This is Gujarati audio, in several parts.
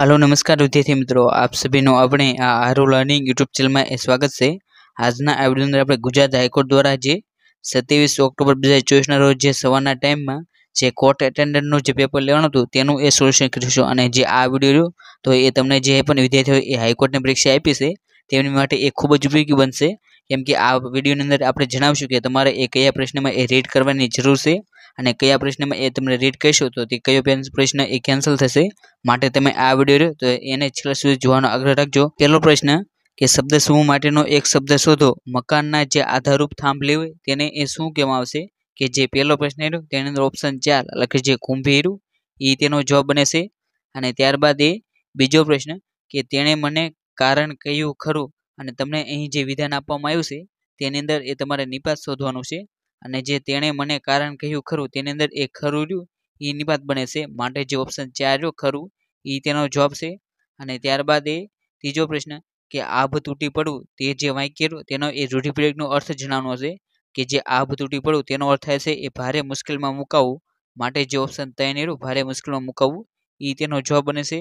હલો નમસ્કાર વિદ્યાર્થી મિત્રો આપ સભીનો આપણે આ આરો લર્નિંગ યુટ્યુબ ચેનલમાં સ્વાગત છે આજના આ અંદર આપણે ગુજરાત હાઈકોર્ટ દ્વારા જે સત્યાવીસ ઓક્ટોબર બે હજાર ચોવીસના રોજ જે સવારના ટાઈમમાં જે કોર્ટ એટેન્ડન્ટનું જે પેપર લેવાનું હતું તેનું એ સોલ્યુશન કરીશું અને જે આ વિડીયો રહ્યો તો એ તમને જે પણ વિદ્યાર્થીઓ એ હાઈકોર્ટની પરીક્ષા આપીશે તેમની માટે એ ખૂબ જ ઉપયોગી બનશે કેમ કે આ વિડીયોની અંદર આપણે જણાવીશું કે તમારે એ કયા પ્રશ્નમાં એ રીડ કરવાની જરૂર છે અને કયા પ્રશ્નમાં એ તમને રીડ કહેશો તો તે કયો પ્રશ્ન એ કેન્સલ થશે માટે તમે આ વિડીયો તો એને છેલ્લા સુધી જોવાનો આગ્રહ રાખજો પહેલો પ્રશ્ન કે શબ્દ સમૂહ માટેનો એક શબ્દ શોધો મકાનના જે આધારરૂપ થાંભલી હોય તેને એ શું કહેવામાં આવશે કે જે પહેલો પ્રશ્ન રહ્યો તેની અંદર ઓપ્શન ચાર એટલે જે કુંભી કુંભીરું એ તેનો જવાબ બને છે અને ત્યારબાદ એ બીજો પ્રશ્ન કે તેણે મને કારણ કહ્યું ખરું અને તમને અહીં જે વિધાન આપવામાં આવ્યું છે તેની અંદર એ તમારે નિપાત શોધવાનું છે અને જે તેણે મને કારણ કહ્યું ખરું તેની અંદર એ ખરું રહ્યું એ નિપાત બને છે માટે જે ઓપ્શન ચાર રહ્યો ખરું એ તેનો જવાબ છે અને ત્યારબાદ એ ત્રીજો પ્રશ્ન કે આભ તૂટી પડવું તે જે વાક્ય રહ્યું તેનો એ રૂઢિપ્રયોગનો અર્થ જણાવવાનો છે કે જે આભ તૂટી પડવું તેનો અર્થ થાય છે એ ભારે મુશ્કેલમાં મુકાવવું માટે જે ઓપ્શન ત્રણ રહ્યું ભારે મુશ્કેલમાં મુકાવવું એ તેનો જવાબ બને છે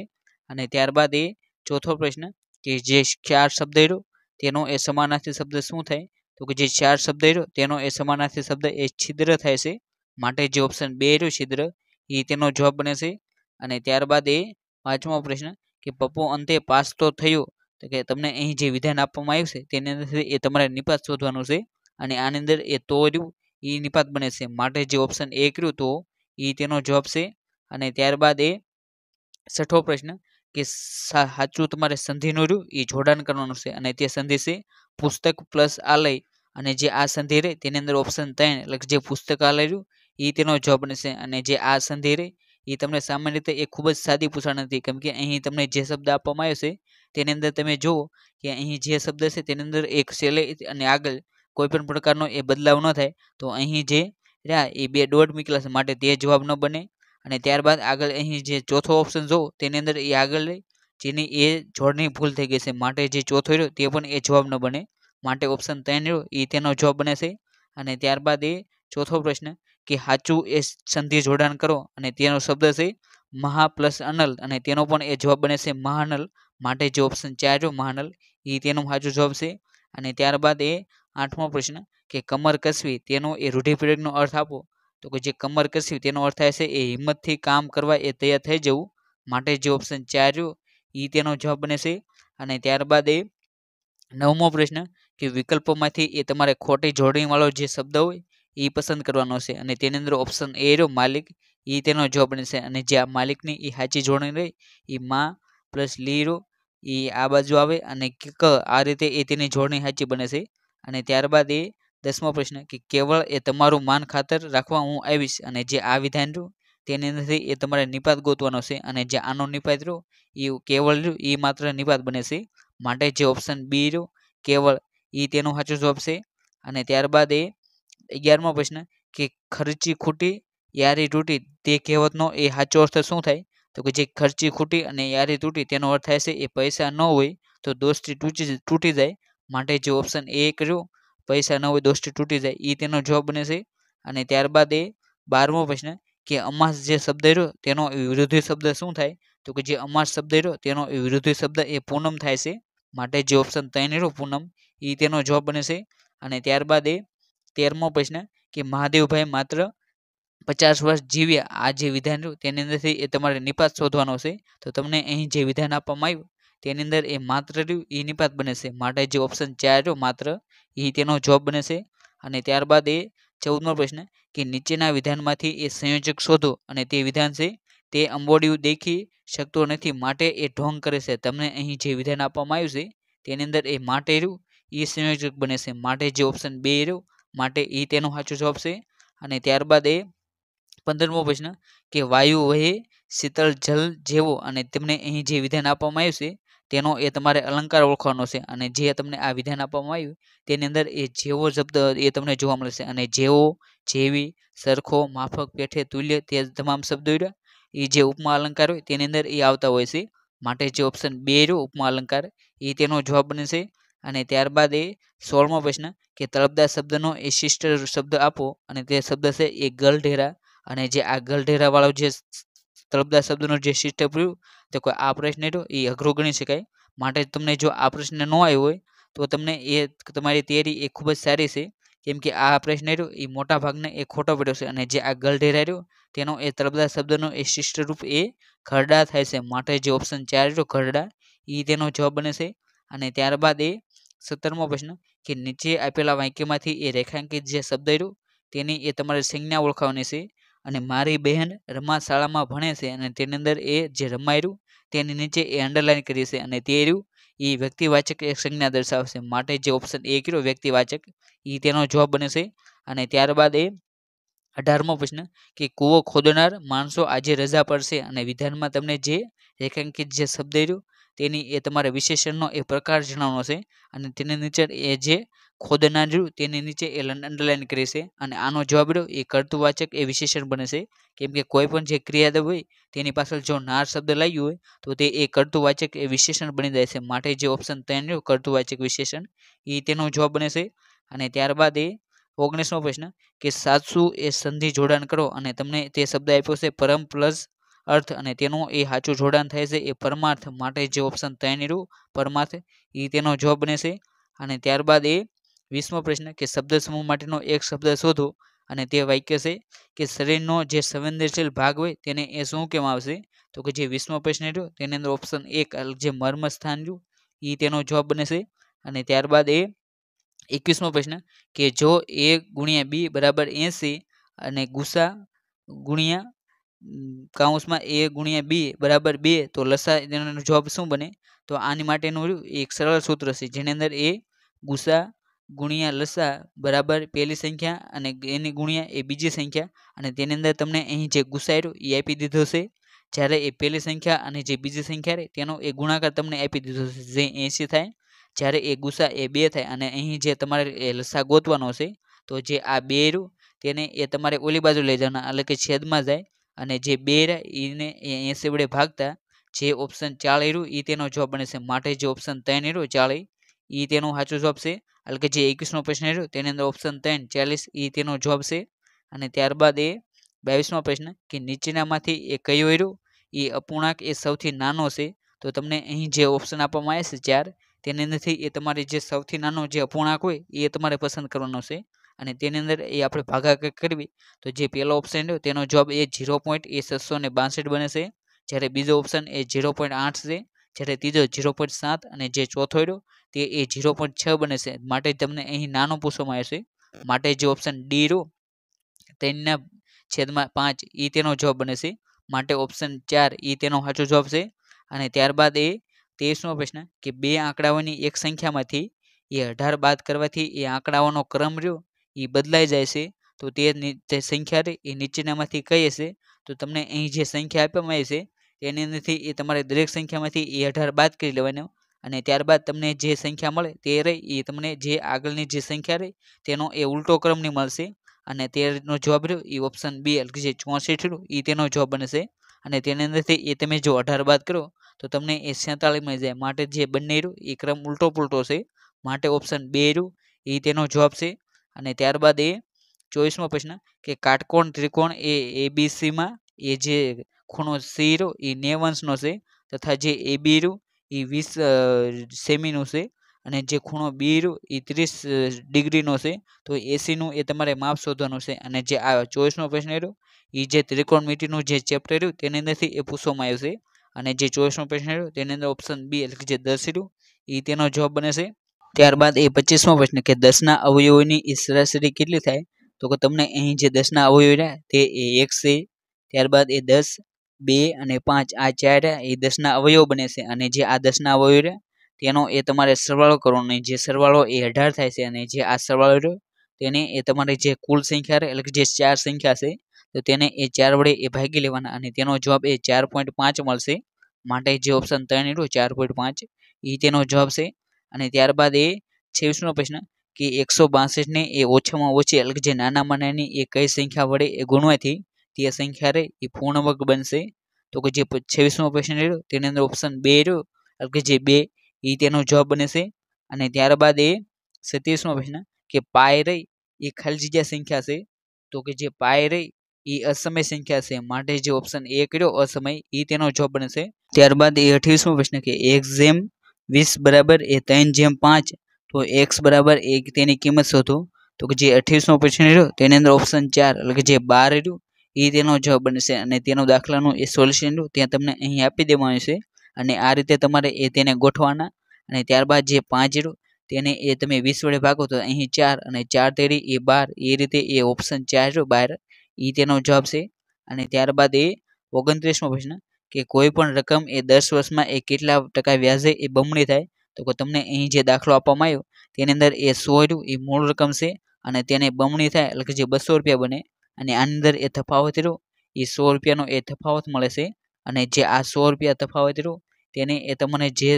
અને ત્યારબાદ એ ચોથો પ્રશ્ન કે જે ક્ષાર શબ્દ રહ્યો તેનો એ સમાનાર્થી શબ્દ શું થાય તો કે જે ચાર શબ્દ રહ્યો તેનો એ સમાનાર્થી શબ્દ એ છિદ્ર થાય છે માટે જે ઓપ્શન બે રહ્યો છિદ્ર એ તેનો જવાબ બને છે અને ત્યારબાદ એ પાંચમો પ્રશ્ન કે પપ્પો અંતે પાસ તો થયો તો કે તમને અહીં જે વિધાન આપવામાં આવ્યું છે તેની અંદર એ તમારે નિપાત શોધવાનું છે અને આની અંદર એ તો રહ્યું એ નિપાત બને છે માટે જે ઓપ્શન એ કર્યું તો એ તેનો જવાબ છે અને ત્યારબાદ એ છઠ્ઠો પ્રશ્ન કે સાચું તમારે સંધિનું રહ્યું એ જોડાણ કરવાનું છે અને તે સંધિ છે પુસ્તક પ્લસ આલય અને જે આ સંધિ રહી તેની અંદર ઓપ્શન ત્રણ એટલે જે પુસ્તકાલય રહ્યું એ તેનો જવાબ બનશે અને જે આ સંધિ રહી એ તમને સામાન્ય રીતે એ ખૂબ જ સાદી પૂછાણ નથી કેમ કે અહીં તમને જે શબ્દ આપવામાં આવ્યો છે તેની અંદર તમે જુઓ કે અહીં જે શબ્દ છે તેની અંદર એક સેલે અને આગળ કોઈ પણ પ્રકારનો એ બદલાવ ન થાય તો અહીં જે રહ્યા એ બે દોઢ મીકલા છે માટે તે જવાબ ન બને અને ત્યારબાદ આગળ અહીં જે ચોથો ઓપ્શન જો તેની અંદર એ આગળ જેની એ જોડની ભૂલ થઈ ગઈ છે માટે જે ચોથો રહ્યો તે પણ એ જવાબ ન બને માટે ઓપ્શન ત્રણ રહ્યો એ તેનો જવાબ બને છે અને ત્યારબાદ એ ચોથો પ્રશ્ન કે સાચું એ સંધિ જોડાણ કરો અને તેનો શબ્દ છે મહા પ્લસ અનલ અને તેનો પણ એ જવાબ બને છે મહાનલ માટે જે ઓપ્શન ચાર રહ્યો મહાનલ એ તેનો સાચો જવાબ છે અને ત્યારબાદ એ આઠમો પ્રશ્ન કે કમર કસવી તેનો એ રૂઢિપ્રયોગનો અર્થ આપો તો કે જે કમર કસવી તેનો અર્થ થાય છે એ હિંમતથી કામ કરવા એ તૈયાર થઈ જવું માટે જે ઓપ્શન ચાર રહ્યો એ તેનો જવાબ બને છે અને ત્યારબાદ એ નવમો પ્રશ્ન કે વિકલ્પોમાંથી એ તમારે ખોટી જોડણીવાળો જે શબ્દ હોય એ પસંદ કરવાનો છે અને તેની અંદર ઓપ્શન એ રહ્યો માલિક એ તેનો જવાબ બનશે અને જે આ માલિકની એ સાચી જોડણી રહી એ માં પ્લસ લીરો એ આ બાજુ આવે અને ક આ રીતે એ તેની જોડણી સાચી બને છે અને ત્યારબાદ એ દસમો પ્રશ્ન કે કેવળ એ તમારું માન ખાતર રાખવા હું આવીશ અને જે આ વિધાન રહ્યું તેની અંદરથી એ તમારે નિપાત ગોતવાનો છે અને જે આનો નિપાત રહ્યો એ કેવળ રહ્યું એ માત્ર નિપાત બને છે માટે જે ઓપ્શન બી રહ્યો કેવળ એ તેનો સાચો જવાબ છે અને ત્યારબાદ એ અગિયારમો પ્રશ્ન કે ખર્ચી ખૂટી યારી તૂટી તે કહેવતનો એ સાચો અર્થ શું થાય તો કે જે ખર્ચી ખૂટી અને યારી તૂટી તેનો અર્થ થાય છે એ પૈસા ન હોય તો દોસ્તી તૂટી તૂટી જાય માટે જે ઓપ્શન એ કર્યો પૈસા ન હોય દોસ્તી તૂટી જાય એ તેનો જવાબ બને છે અને ત્યારબાદ એ બારમો પ્રશ્ન કે અમાસ જે શબ્દ રહ્યો તેનો વિરોધી શબ્દ શું થાય તો કે જે અમાસ શબ્દ રહ્યો તેનો વિરોધી શબ્દ એ પૂનમ થાય છે માટે જે ઓપ્શન ત્રણ રહ્યો પૂનમ એ તેનો જવાબ બને છે અને ત્યારબાદ એ તેરમો પ્રશ્ન કે મહાદેવભાઈ માત્ર પચાસ વર્ષ જીવ્યા આ જે વિધાન રહ્યું તેની અંદરથી એ તમારે નિપાત શોધવાનો છે તો તમને અહીં જે વિધાન આપવામાં આવ્યું તેની અંદર એ માત્ર રહ્યું એ નિપાત બને માટે જે ઓપ્શન ચાર રહ્યો માત્ર એ તેનો જવાબ બને છે અને ત્યારબાદ એ ચૌદમો પ્રશ્ન કે નીચેના વિધાનમાંથી એ સંયોજક શોધો અને તે વિધાન છે તે અંબોડિયું દેખી શકતો નથી માટે એ ઢોંગ કરે છે તમને અહીં જે વિધાન આપવામાં આવ્યું છે તેની અંદર એ માટે રહ્યું એ સંયોજક બને છે માટે જે ઓપ્શન બે રહ્યો માટે એ તેનો સાચો જવાબ છે અને ત્યારબાદ એ પંદરમો પ્રશ્ન કે વાયુ વહે શીતળ જલ જેવો અને તમને અહીં જે વિધાન આપવામાં આવ્યું છે તેનો એ તમારે અલંકાર ઓળખવાનો છે અને જે તમને આ વિધાન આપવામાં આવ્યું તેની અંદર એ જેવો શબ્દ એ તમને જોવા મળશે અને જેવો જેવી સરખો માફક પેઠે તુલ્ય તે તમામ શબ્દો એ જે ઉપમા અલંકાર હોય તેની અંદર એ આવતા હોય છે માટે જે ઓપ્શન બે રહ્યો ઉપમા અલંકાર એ તેનો જવાબ બને છે અને ત્યારબાદ એ સોળમો પ્રશ્ન કે તળપદા શબ્દનો એ શિષ્ટ શબ્દ આપો અને તે શબ્દ છે એ ગલઢેરા અને જે આ ગલઢેરાવાળો જે તળપદા શબ્દનો જે શિષ્ટ રહ્યું તો કોઈ આ પ્રશ્ન રહ્યો એ અઘરો ગણી શકાય માટે તમને જો આ પ્રશ્ન ન આવ્યો હોય તો તમને એ તમારી તૈયારી એ ખૂબ જ સારી છે કેમ કે આ પ્રશ્ન રહ્યો એ મોટા ભાગને એ ખોટો પડ્યો છે અને જે આ ગલઢેરા રહ્યો તેનો એ તળપદા શબ્દનો એ સિસ્ટર રૂપ એ ખરડા થાય છે માટે જે ઓપ્શન ચાર રહ્યો ખરડા એ તેનો જવાબ બને છે અને ત્યારબાદ એ સત્તરમો પ્રશ્ન કે નીચે આપેલા વાક્યમાંથી એ રેખાંકિત જે શબ્દ રહ્યું તેની એ તમારે સંજ્ઞા ઓળખાવાની છે અને મારી બહેન રમા શાળામાં ભણે છે અને તેની અંદર એ જે રમાયરું તેની નીચે એ અંડરલાઇન કરી છે અને તે રહ્યું એ વ્યક્તિવાચક એક સંજ્ઞા દર્શાવશે માટે જે ઓપ્શન એ કર્યો વ્યક્તિવાચક એ તેનો જવાબ બને છે અને ત્યારબાદ એ અઢારમો પ્રશ્ન કે કૂવો ખોદનાર માણસો આજે રજા પડશે અને વિધાનમાં તમને જે રેખાંકિત જે શબ્દ રહ્યું તેની એ તમારે વિશેષણનો એ પ્રકાર જણાવવાનો છે અને તેની નીચે એ જે ખોદના રહ્યું તેની નીચે એ અંડરલાઇન કરે છે અને આનો જવાબ રહ્યો એ કર્તવાચક એ વિશેષણ બને છે કેમ કે કોઈ પણ જે ક્રિયાદ હોય તેની પાછળ જો નાર શબ્દ લાવ્યું હોય તો તે એ કર્તવાચક એ વિશેષણ બની જાય છે માટે જે ઓપ્શન ત્રણ રહ્યું કર્તવાચક વિશેષણ એ તેનો જવાબ બને છે અને ત્યારબાદ એ ઓગણીસમો પ્રશ્ન કે સાચું એ સંધિ જોડાણ કરો અને તમને તે શબ્દ આપ્યો છે પરમ પ્લસ અર્થ અને તેનું એ સાચું જોડાણ થાય છે એ પરમાર્થ માટે જે ઓપ્શન ત્રણેરું પરમાર્થ એ તેનો જવાબ બને છે અને ત્યારબાદ એ વીસમો પ્રશ્ન કે શબ્દ સમૂહ માટેનો એક શબ્દ શોધો અને તે વાક્ય છે કે શરીરનો જે સંવેદનશીલ ભાગ હોય તેને એ શું કહેવામાં આવશે તો કે જે વીસમો પ્રશ્ન રહ્યો તેની અંદર ઓપ્શન એક જે મર્મ સ્થાન રહ્યું એ તેનો જવાબ બને છે અને ત્યારબાદ એ એકવીસમો પ્રશ્ન કે જો એ ગુણ્યા બી બરાબર એંસી અને ગુસા ગુણ્યા કાઉન્સમાં એ ગુણ્યા બી બરાબર બે તો લસા એનો જવાબ શું બને તો આની માટેનું એક સરળ સૂત્ર છે જેની અંદર એ ગુસા ગુણ્યા લસા બરાબર પહેલી સંખ્યા અને એની ગુણ્યા એ બીજી સંખ્યા અને તેની અંદર તમને અહીં જે ગુસાયરો એ આપી દીધો છે જ્યારે એ પહેલી સંખ્યા અને જે બીજી સંખ્યા રહે તેનો એ ગુણાકાર તમને આપી દીધો છે જે એંસી થાય જ્યારે એ ગુસા એ બે થાય અને અહીં જે તમારે એ લસા ગોતવાનો છે તો જે આ બે રહ્યું તેને એ તમારે ઓલી બાજુ લઈ જવાના એટલે કે છેદમાં જાય અને જે બે એને એસી વડે ભાગતા જે ઓપ્શન ચાર રહ્યું એ તેનો જવાબ બને છે માટે જે ઓપ્શન ત્રણ રહ્યું ચાર એ તેનો સાચો જવાબ છે એટલે કે જે એકવીસમો પ્રશ્ન રહ્યો તેની અંદર ઓપ્શન ત્રણ ચાલીસ એ તેનો જવાબ છે અને ત્યારબાદ એ બાવીસમો પ્રશ્ન કે નીચેનામાંથી એ કયો રહ્યો એ અપૂર્ણાંક એ સૌથી નાનો છે તો તમને અહીં જે ઓપ્શન આપવામાં આવે છે ચાર તેની નથી એ તમારે જે સૌથી નાનો જે અપૂર્ણાંક હોય એ તમારે પસંદ કરવાનો છે અને તેની અંદર એ આપણે ભાગાકાર કરવી તો જે પહેલો ઓપ્શન રહ્યો તેનો જવાબ એ ઝીરો પોઈન્ટ એ છસો ને બાસઠ બને જ્યારે બીજો ઓપ્શન એ ઝીરો પોઈન્ટ આઠ છે જ્યારે ત્રીજો ઝીરો પોઈન્ટ સાત અને જે ચોથો રહ્યો તે એ ઝીરો પોઈન્ટ છ બને છે માટે તમને અહીં નાનો પૂછવામાં આવ્યો છે માટે જે ઓપ્શન ડી રહ્યો તેના છેદમાં પાંચ એ તેનો જવાબ બને છે માટે ઓપ્શન ચાર એ તેનો સાચો જવાબ છે અને ત્યારબાદ એ તેસમો પ્રશ્ન કે બે આંકડાઓની એક સંખ્યામાંથી એ અઢાર બાદ કરવાથી એ આંકડાઓનો ક્રમ રહ્યો એ બદલાઈ જાય છે તો તે સંખ્યા રહે એ નીચેનામાંથી કઈ હશે તો તમને અહીં જે સંખ્યા આપવામાં આવી છે એની અંદરથી એ તમારે દરેક સંખ્યામાંથી એ અઢાર બાદ કરી લેવાનો અને ત્યારબાદ તમને જે સંખ્યા મળે તે રહે એ તમને જે આગળની જે સંખ્યા રહે તેનો એ ઉલટો ક્રમની મળશે અને તેનો જવાબ રહ્યો એ ઓપ્શન બી એટલે જે ચોસઠ રહ્યું એ તેનો જવાબ બનશે અને તેની અંદરથી એ તમે જો અઢાર બાદ કરો તો તમને એ સેતાળીસ મળી જાય માટે જે બંને રહ્યું એ ક્રમ ઉલટો પુલટો છે માટે ઓપ્શન બે રહ્યું એ તેનો જવાબ છે અને ત્યારબાદ એ ચોવીસમો પ્રશ્ન કે કાટકોણ ત્રિકોણ એ એબીસીમાં એ જે ખૂણો સી રહ્યો એ નેવંશનો છે તથા જે એ બી રહ્યું એ વીસ સેમીનું છે અને જે ખૂણો બી રહ્યો એ ત્રીસ ડિગ્રીનો છે તો એસીનું એ તમારે માપ શોધવાનું છે અને જે આ ચોવીસમો પ્રશ્ન રહ્યો એ જે ત્રિકોણ ત્રિકોણમિતિનું જે ચેપ્ટર રહ્યું તેની અંદરથી એ પૂછવામાં આવ્યું છે અને જે ચોવીસમો પ્રશ્ન રહ્યો તેની અંદર ઓપ્શન બી એટલે કે જે દસ રહ્યું એ તેનો જવાબ બને છે ત્યારબાદ એ પચીસમો પ્રશ્ન કે દસના અવયવોની સરાસરી કેટલી થાય તો કે તમને અહીં જે દસના અવયવ રહ્યા તે એ એક છે ત્યારબાદ એ દસ બે અને પાંચ આ ચાર એ દસના અવયવ બને છે અને જે આ દસના અવયવ રહ્યા તેનો એ તમારે સરવાળો કરવાનો જે સરવાળો એ અઢાર થાય છે અને જે આ સરવાળો રહ્યો તેને એ તમારે જે કુલ સંખ્યા રહે એટલે કે જે ચાર સંખ્યા છે તો તેને એ ચાર વડે એ ભાગી લેવાના અને તેનો જવાબ એ ચાર પોઈન્ટ પાંચ મળશે માટે જે ઓપ્શન ત્રણ ચાર પોઈન્ટ પાંચ એ તેનો જવાબ છે અને ત્યારબાદ એ છવ્વીસમો પ્રશ્ન કે એકસો બાસઠને એ ઓછામાં ઓછી અલગ જે નાનામાં નાની એ કઈ સંખ્યા વડે એ ગુણવાથી તે સંખ્યા રહે એ પૂર્ણવર્ગ બનશે તો કે જે છવ્વીસમો પ્રશ્ન રહ્યો તેની અંદર ઓપ્શન બે રહ્યો અલગ કે જે બે એ તેનો જવાબ બને અને ત્યારબાદ એ સત્યાવીસમો પ્રશ્ન કે પાય રહી એ ખાલી જગ્યા સંખ્યા છે તો કે જે પાય રહી એ અસમય સંખ્યા છે માટે જે ઓપ્શન એ કર્યો અસમય એ તેનો જવાબ બનશે ત્યારબાદ એ અઠ્યાવીસમો પ્રશ્ન કે એક્ઝેમ વીસ બરાબર એ ત્રણ જેમ પાંચ તો એક્સ બરાબર એ તેની કિંમત શોધો તો કે જે અઠ્યાવીસનો ઓપ્શન રહ્યો તેની અંદર ઓપ્શન ચાર એટલે કે જે બાર રહ્યું એ તેનો જવાબ બનશે અને તેનો દાખલાનું એ સોલ્યુશન રહ્યું ત્યાં તમને અહીં આપી દેવાનું આવશે અને આ રીતે તમારે એ તેને ગોઠવાના અને ત્યારબાદ જે પાંચ રહ્યું તેને એ તમે વીસ વડે ભાગો તો અહીં ચાર અને ચાર તેરી એ બાર એ રીતે એ ઓપ્શન ચાર રહ્યો બાર એ તેનો જવાબ છે અને ત્યારબાદ એ ઓગણત્રીસમો પ્રશ્ન કે કોઈ પણ રકમ એ દસ વર્ષમાં એ કેટલા ટકા વ્યાજે એ બમણી થાય તો તમને અહીં જે દાખલો આપવામાં આવ્યો તેની અંદર એ સો એ મૂળ રકમ છે અને તેને બમણી થાય એટલે કે જે બસો રૂપિયા બને અને આની અંદર એ તફાવત રહ્યો એ સો રૂપિયાનો એ તફાવત મળે છે અને જે આ સો રૂપિયા તફાવત રહ્યો તેને એ તમને જે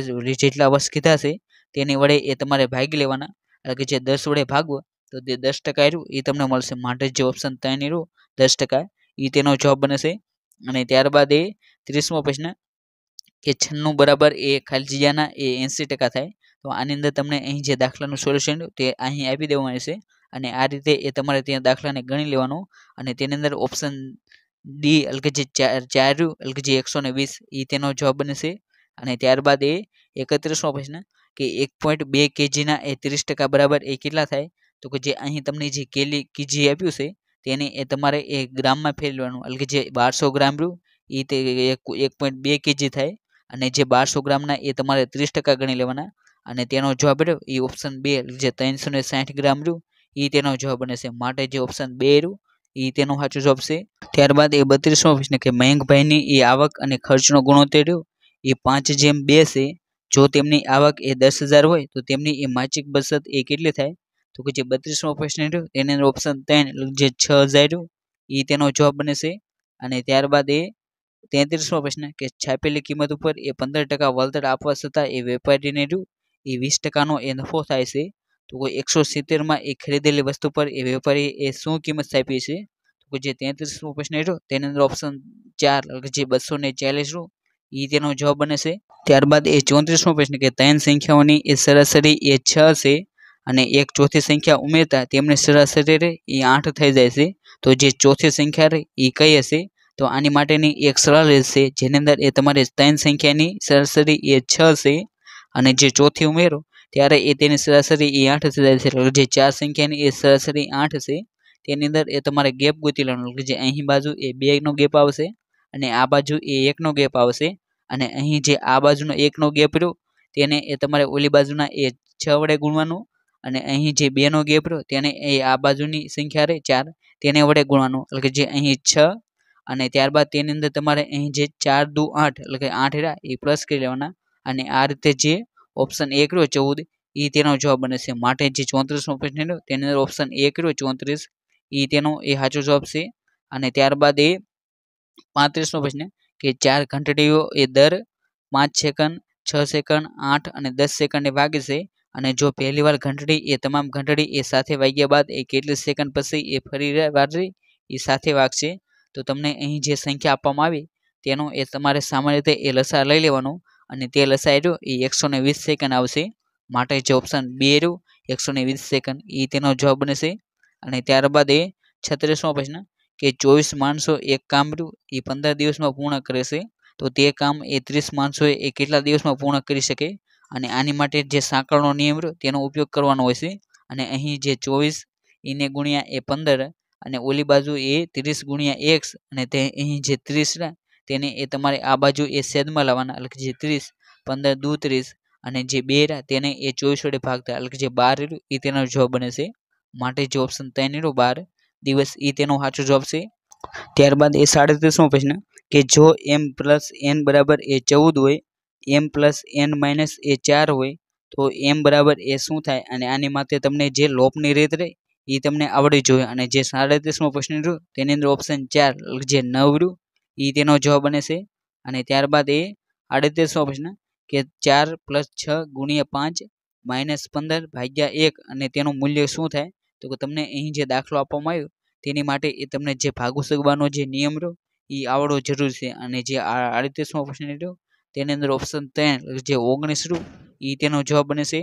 જેટલા વર્ષ કીધા છે તેની વડે એ તમારે ભાગી લેવાના એટલે કે જે દસ વડે ભાગવો તો તે દસ ટકા રહ્યું એ તમને મળશે માટે જે ઓપ્શન ત્રણ રહ્યું દસ ટકા એ તેનો જવાબ બને છે અને ત્યારબાદ એ ત્રીસમો પ્રશ્ન કે છન્નું બરાબર એ ખાલજીયાના એ એંસી ટકા થાય તો આની અંદર તમને અહીં જે દાખલાનું સોલ્યુશન તે અહીં આપી દેવામાં આવશે અને આ રીતે એ તમારે ત્યાં દાખલાને ગણી લેવાનો અને તેની અંદર ઓપ્શન ડી એટલે કે ચાર ચાર્યું એટલે એકસો ને વીસ એ તેનો જવાબ બનશે અને ત્યારબાદ એ એકત્રીસમો પ્રશ્ન કે એક પોઈન્ટ બે કેજીના એ ત્રીસ ટકા બરાબર એ કેટલા થાય તો કે જે અહીં તમને જે કેલી કેજી આપ્યું છે તેને એ તમારે એ ગ્રામમાં ફેરવવાનું એટલે કે જે બારસો ગ્રામ રહ્યું એ તે એક પોઈન્ટ બે કેજી થાય અને જે બારસો ગ્રામના એ તમારે ત્રીસ ટકા ગણી લેવાના અને તેનો જવાબ રહ્યો એ ઓપ્શન બે જે ત્રણસો ને સાઠ ગ્રામ રહ્યું એ તેનો જવાબ બને છે માટે જે ઓપ્શન બે રહ્યું એ તેનો સાચો જવાબ છે ત્યારબાદ એ બત્રીસમો પ્રશ્ન કે મયંકભાઈની એ આવક અને ખર્ચનો ગુણોત્તર રહ્યો એ પાંચ જેમ બે છે જો તેમની આવક એ દસ હજાર હોય તો તેમની એ માસિક બચત એ કેટલી થાય તો કે જે બત્રીસમો પ્રશ્ન રહ્યો એની અંદર ઓપ્શન ત્રણ જે છ હજાર એ તેનો જવાબ બનશે અને ત્યારબાદ એ તેત્રીસમો પ્રશ્ન કે છાપેલી કિંમત ઉપર એ પંદર ટકા વળતર આપવા છતાં એ વેપારીને રહ્યું એ વીસ ટકાનો એ નફો થાય છે તો કોઈ એકસો સિત્તેરમાં એ ખરીદેલી વસ્તુ પર એ વેપારી એ શું કિંમત છાપી છે તો જે તેત્રીસમો પ્રશ્ન રહ્યો તેની અંદર ઓપ્શન ચાર જે બસો ને ચાલીસ રૂ એ તેનો જવાબ બને છે ત્યારબાદ એ ચોત્રીસમો પ્રશ્ન કે ત્રણ સંખ્યાઓની એ સરાસરી એ છ છે અને એક ચોથી સંખ્યા ઉમેરતા તેમની સરાસરી રહે એ આઠ થઈ જાય છે તો જે ચોથી સંખ્યા રહે એ કઈ હશે તો આની માટેની એક સરળ રીત છે જેની અંદર એ તમારે ત્રણ સંખ્યાની સરાસરી એ છ છે અને જે ચોથી ઉમેરો ત્યારે એ તેની સરાસરી એ આઠ થઈ જાય છે જે ચાર સંખ્યાની એ સરાસરી આઠ છે તેની અંદર એ તમારે ગેપ ગોતી લેવાનું જે અહીં બાજુ એ બેનો ગેપ આવશે અને આ બાજુ એ એકનો ગેપ આવશે અને અહીં જે આ બાજુનો એકનો ગેપ રહ્યો તેને એ તમારે ઓલી બાજુના એ છ વડે ગુણવાનું અને અહીં જે બેનો ગેપ રહ્યો તેને એ આ બાજુની સંખ્યા રહે ચાર તેને વડે ગુણવાનું એટલે કે જે અહીં છ અને ત્યારબાદ તેની અંદર તમારે અહીં જે ચાર દુ આઠ એટલે કે આઠ રહ્યા એ પ્લસ કરી લેવાના અને આ રીતે જે ઓપ્શન એક રહ્યો ચૌદ એ તેનો જવાબ બનશે માટે જે ચોત્રીસનો પ્રશ્ન રહ્યો તેની અંદર ઓપ્શન એક રહ્યો ચોત્રીસ એ તેનો એ સાચો જવાબ છે અને ત્યારબાદ એ પાંત્રીસનો પ્રશ્ન કે ચાર ઘંટડીઓ એ દર પાંચ સેકન્ડ છ સેકન્ડ આઠ અને દસ સેકન્ડે ભાગે છે અને જો પહેલી વાર ઘંટડી એ તમામ ઘંટડી એ સાથે વાગ્યા બાદ એ કેટલી સેકન્ડ પછી એ ફરી વાગશે એ સાથે વાગશે તો તમને અહીં જે સંખ્યા આપવામાં આવી તેનો એ તમારે સામાન્ય રીતે એ લસા લઈ લેવાનો અને તે લસા લસાયડો એ એકસો વીસ સેકન્ડ આવશે માટે જે ઓપ્શન બે રહ્યું એકસો વીસ સેકન્ડ એ તેનો જવાબ બનશે અને ત્યારબાદ એ છત્રીસમો પ્રશ્ન કે ચોવીસ માણસો એક કામ રહ્યું એ પંદર દિવસમાં પૂર્ણ કરે છે તો તે કામ એ ત્રીસ માણસોએ એ કેટલા દિવસમાં પૂર્ણ કરી શકે અને આની માટે જે સાંકળનો નિયમ રહ્યો તેનો ઉપયોગ કરવાનો હોય છે અને અહીં જે ચોવીસ એને ગુણ્યા એ પંદર અને ઓલી બાજુ એ ત્રીસ ગુણ્યા એક્સ અને તે અહીં જે ત્રીસ તેને એ તમારે આ બાજુ એ સેદમાં લાવવાના એટલે કે જે ત્રીસ પંદર દુ ત્રીસ અને જે બે રહ્યા તેને એ ચોવીસ વડે ભાગતા એટલે કે જે બાર રહ્યું એ તેનો જવાબ બને છે માટે જે ઓપ્શન ત્રણ રહ્યો બાર દિવસ એ તેનો સાચો જવાબ છે ત્યારબાદ એ સાડત્રીસમો પ્રશ્ન કે જો એમ પ્લસ એન બરાબર એ ચૌદ હોય એમ પ્લસ એન માઇનસ એ ચાર હોય તો એમ બરાબર એ શું થાય અને આની માટે તમને જે લોપની રીત રહે એ તમને આવડવી જોઈએ અને જે સાડત્રીસમો પ્રશ્ન રહ્યો તેની અંદર ઓપ્શન ચાર જે નવ રહ્યું એ તેનો જવાબ બને છે અને ત્યારબાદ એ આડત્રીસમો પ્રશ્ન કે ચાર પ્લસ છ ગુણ્યા પાંચ માઇનસ પંદર ભાગ્યા એક અને તેનું મૂલ્ય શું થાય તો કે તમને અહીં જે દાખલો આપવામાં આવ્યો તેની માટે એ તમને જે ભાગુ શકવાનો જે નિયમ રહ્યો એ આવડવો જરૂરી છે અને જે આ આડત્રીસમો પ્રશ્ન રહ્યો તેની અંદર ઓપ્શન ત્રણ જે ઓગણીસ રૂપ એ તેનો જવાબ બને છે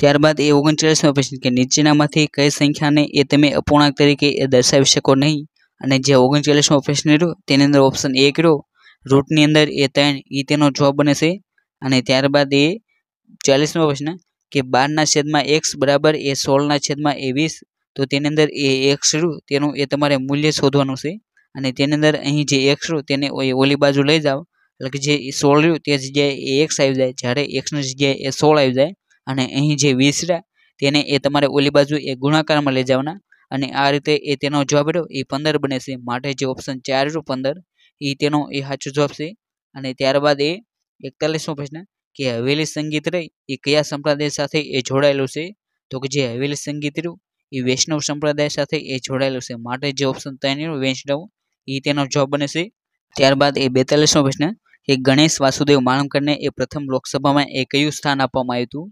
ત્યારબાદ એ ઓગણચાળીસમાં પ્રશ્ન કે નીચેનામાંથી કઈ સંખ્યાને એ તમે અપૂર્ણાંક તરીકે એ દર્શાવી શકો નહીં અને જે ઓગણચાલીસમાં પ્રશ્ન રહ્યો તેની અંદર ઓપ્શન એક રહ્યો રૂટની અંદર એ ત્રણ એ તેનો જવાબ બને છે અને ત્યારબાદ એ ચાલીસમો પ્રશ્ન કે બારના છેદમાં એક્સ બરાબર એ સોળના છેદમાં એ વીસ તો તેની અંદર એ એક્સ રૂ તેનું એ તમારે મૂલ્ય શોધવાનું છે અને તેની અંદર અહીં જે એક્સ રૂ તેને ઓલી બાજુ લઈ જાઓ એટલે કે જે સોળ રહ્યું તે જગ્યાએ એ એક્સ આવી જાય જ્યારે એક્સની જગ્યાએ એ સોળ આવી જાય અને અહીં જે વીસ રહ્યા તેને એ તમારે ઓલી બાજુ એ ગુણાકારમાં લઈ જવાના અને આ રીતે એ તેનો જવાબ રહ્યો એ પંદર બને છે માટે જે ઓપ્શન ચાર રહ્યું પંદર એ તેનો એ સાચો જવાબ છે અને ત્યારબાદ એ એકતાલીસમો પ્રશ્ન કે હવેલી સંગીત રહી એ કયા સંપ્રદાય સાથે એ જોડાયેલું છે તો કે જે હવેલી સંગીત રહ્યું એ વૈષ્ણવ સંપ્રદાય સાથે એ જોડાયેલું છે માટે જે ઓપ્શન ત્રણ વૈષ્ણવ એ તેનો જવાબ બને છે ત્યારબાદ એ બેતાલીસમો પ્રશ્ન એ ગણેશ વાસુદેવ માણકરને એ પ્રથમ લોકસભામાં એ કયું સ્થાન આપવામાં આવ્યું હતું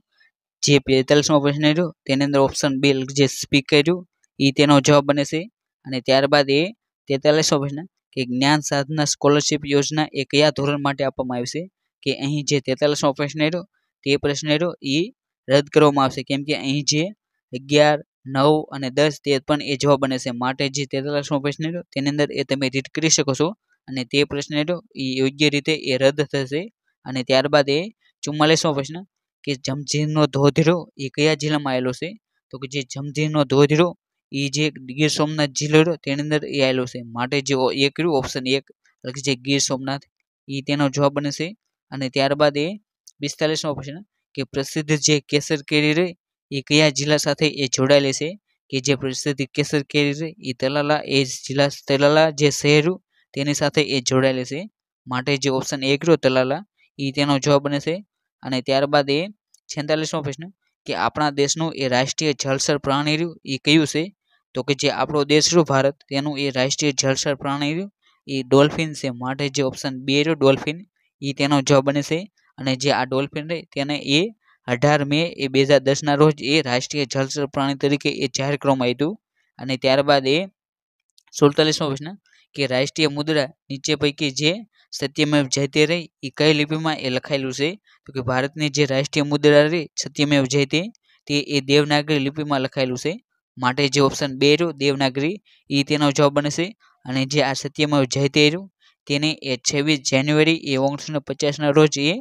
જે બેતાલીસમો પ્રશ્ન રહ્યો તેની અંદર ઓપ્શન બે જે સ્પીકર રહ્યું એ તેનો જવાબ બને છે અને ત્યારબાદ એ તેતાલીસમો પ્રશ્ન કે જ્ઞાન સાધના સ્કોલરશિપ યોજના એ કયા ધોરણ માટે આપવામાં આવશે કે અહીં જે તેતાલીસમો પ્રશ્ન રહ્યો તે પ્રશ્ન રહ્યો એ રદ કરવામાં આવશે કેમ કે અહીં જે અગિયાર નવ અને દસ તે પણ એ જવાબ બને છે માટે જે તેતાલીસમો પ્રશ્ન રહ્યો તેની અંદર એ તમે રીડ કરી શકો છો અને તે પ્રશ્ન રહ્યો એ યોગ્ય રીતે એ રદ થશે અને ત્યારબાદ એ ચુમ્માલીસમો પ્રશ્ન કે જમજીરનો ધોધરો એ કયા જિલ્લામાં આવેલો છે તો કે જે જમજીરનો ધોધરો એ જે ગીર સોમનાથ જિલ્લો રહ્યો તેની અંદર એ આવેલો છે માટે જે એ કર્યું ઓપ્શન એક એટલે કે જે ગીર સોમનાથ એ તેનો જવાબ બનશે અને ત્યારબાદ એ પિસ્તાલીસમો પ્રશ્ન કે પ્રસિદ્ધ જે કેસર કેરી રહે એ કયા જિલ્લા સાથે એ જોડાયેલી છે કે જે પ્રસિદ્ધ કેસર કેરી રહે એ તલાલા એ જિલ્લા તલાલા જે શહેરું તેની સાથે એ જોડાયેલી છે માટે જે ઓપ્શન એ કર્યો તલાલા એ તેનો જવાબ બને છે અને ત્યારબાદ એ છેતાલીસમો પ્રશ્ન કે આપણા દેશનું એ રાષ્ટ્રીય જળસર પ્રાણી રહ્યું એ કયું છે તો કે જે આપણો દેશ રહ્યો ભારત તેનું એ રાષ્ટ્રીય જળસર પ્રાણી રહ્યું એ ડોલ્ફિન છે માટે જે ઓપ્શન બે રહ્યો ડોલ્ફિન એ તેનો જવાબ બને છે અને જે આ ડોલ્ફિન રહે તેને એ અઢાર મે એ બે હજાર દસના રોજ એ રાષ્ટ્રીય જળચર પ્રાણી તરીકે એ જાહેર કરવામાં આવ્યું અને ત્યારબાદ એ સુડતાલીસમો પ્રશ્ન કે રાષ્ટ્રીય મુદ્રા નીચે પૈકી જે સત્યમેવ જયતે રહી એ કઈ લિપિમાં એ લખાયેલું છે તો કે ભારતની જે રાષ્ટ્રીય મુદ્રા રહી સત્યમેવ જયતે તે એ દેવનાગરી લિપિમાં લખાયેલું છે માટે જે ઓપ્શન બે રહ્યું દેવનાગરી એ તેનો જવાબ બનશે અને જે આ સત્યમેવ જયતે રહ્યું તેને એ છવ્વીસ જાન્યુઆરી એ ઓગણીસો પચાસના રોજ એ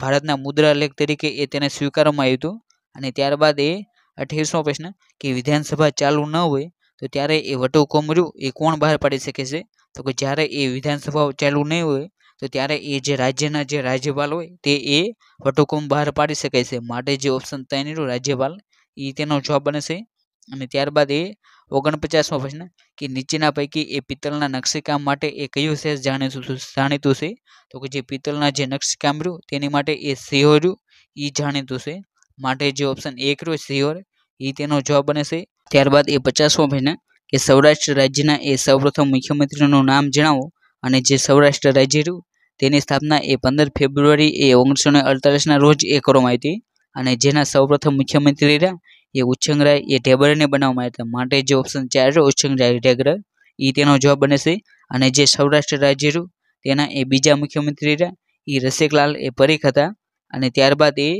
ભારતના મુદ્રાલેખ તરીકે એ તેને સ્વીકારવામાં આવ્યું હતું અને ત્યારબાદ એ અઠ્યાવીસમો પ્રશ્ન કે વિધાનસભા ચાલુ ન હોય તો ત્યારે એ રહ્યું એ કોણ બહાર પાડી શકે છે તો કે જ્યારે એ વિધાનસભા ચાલુ નહીં હોય તો ત્યારે એ જે રાજ્યના જે રાજ્યપાલ હોય તે એ વટહુકુમ બહાર પાડી શકે છે માટે જે ઓપ્શન ત્રણેનું રાજ્યપાલ એ તેનો જવાબ બને છે અને ત્યારબાદ એ ઓગણપચાસમો પ્રશ્ન કે નીચેના પૈકી એ પિત્તળના નકશીકામ માટે એ કયું શેષ જાણીતું જાણીતું છે તો કે જે પિત્તળના જે નકશીકામ રહ્યું તેની માટે એ સિહોર એ જાણીતું છે માટે જે ઓપ્શન એક રહ્યું સિહોર એ તેનો જવાબ બને છે ત્યારબાદ એ પચાસમો પ્રશ્ન કે સૌરાષ્ટ્ર રાજ્યના એ સૌપ્રથમ મુખ્યમંત્રીનું નામ જણાવો અને જે સૌરાષ્ટ્ર રાજ્ય રહ્યું તેની સ્થાપના એ પંદર ફેબ્રુઆરી એ ઓગણીસો ને અડતાલીસના રોજ એ કરવામાં આવી હતી અને જેના સૌપ્રથમ મુખ્યમંત્રી રહ્યા એ ઉચ્છંગરાય એ ઢેબરને બનાવવામાં આવ્યા હતા માટે જે ઓપ્શન ચાર છે ઉચ્છંગરાય ઢેગરા એ તેનો જવાબ બને છે અને જે સૌરાષ્ટ્ર રાજ્ય રહ્યું તેના એ બીજા મુખ્યમંત્રી રહ્યા એ રસિકલાલ એ પરીખ હતા અને ત્યારબાદ એ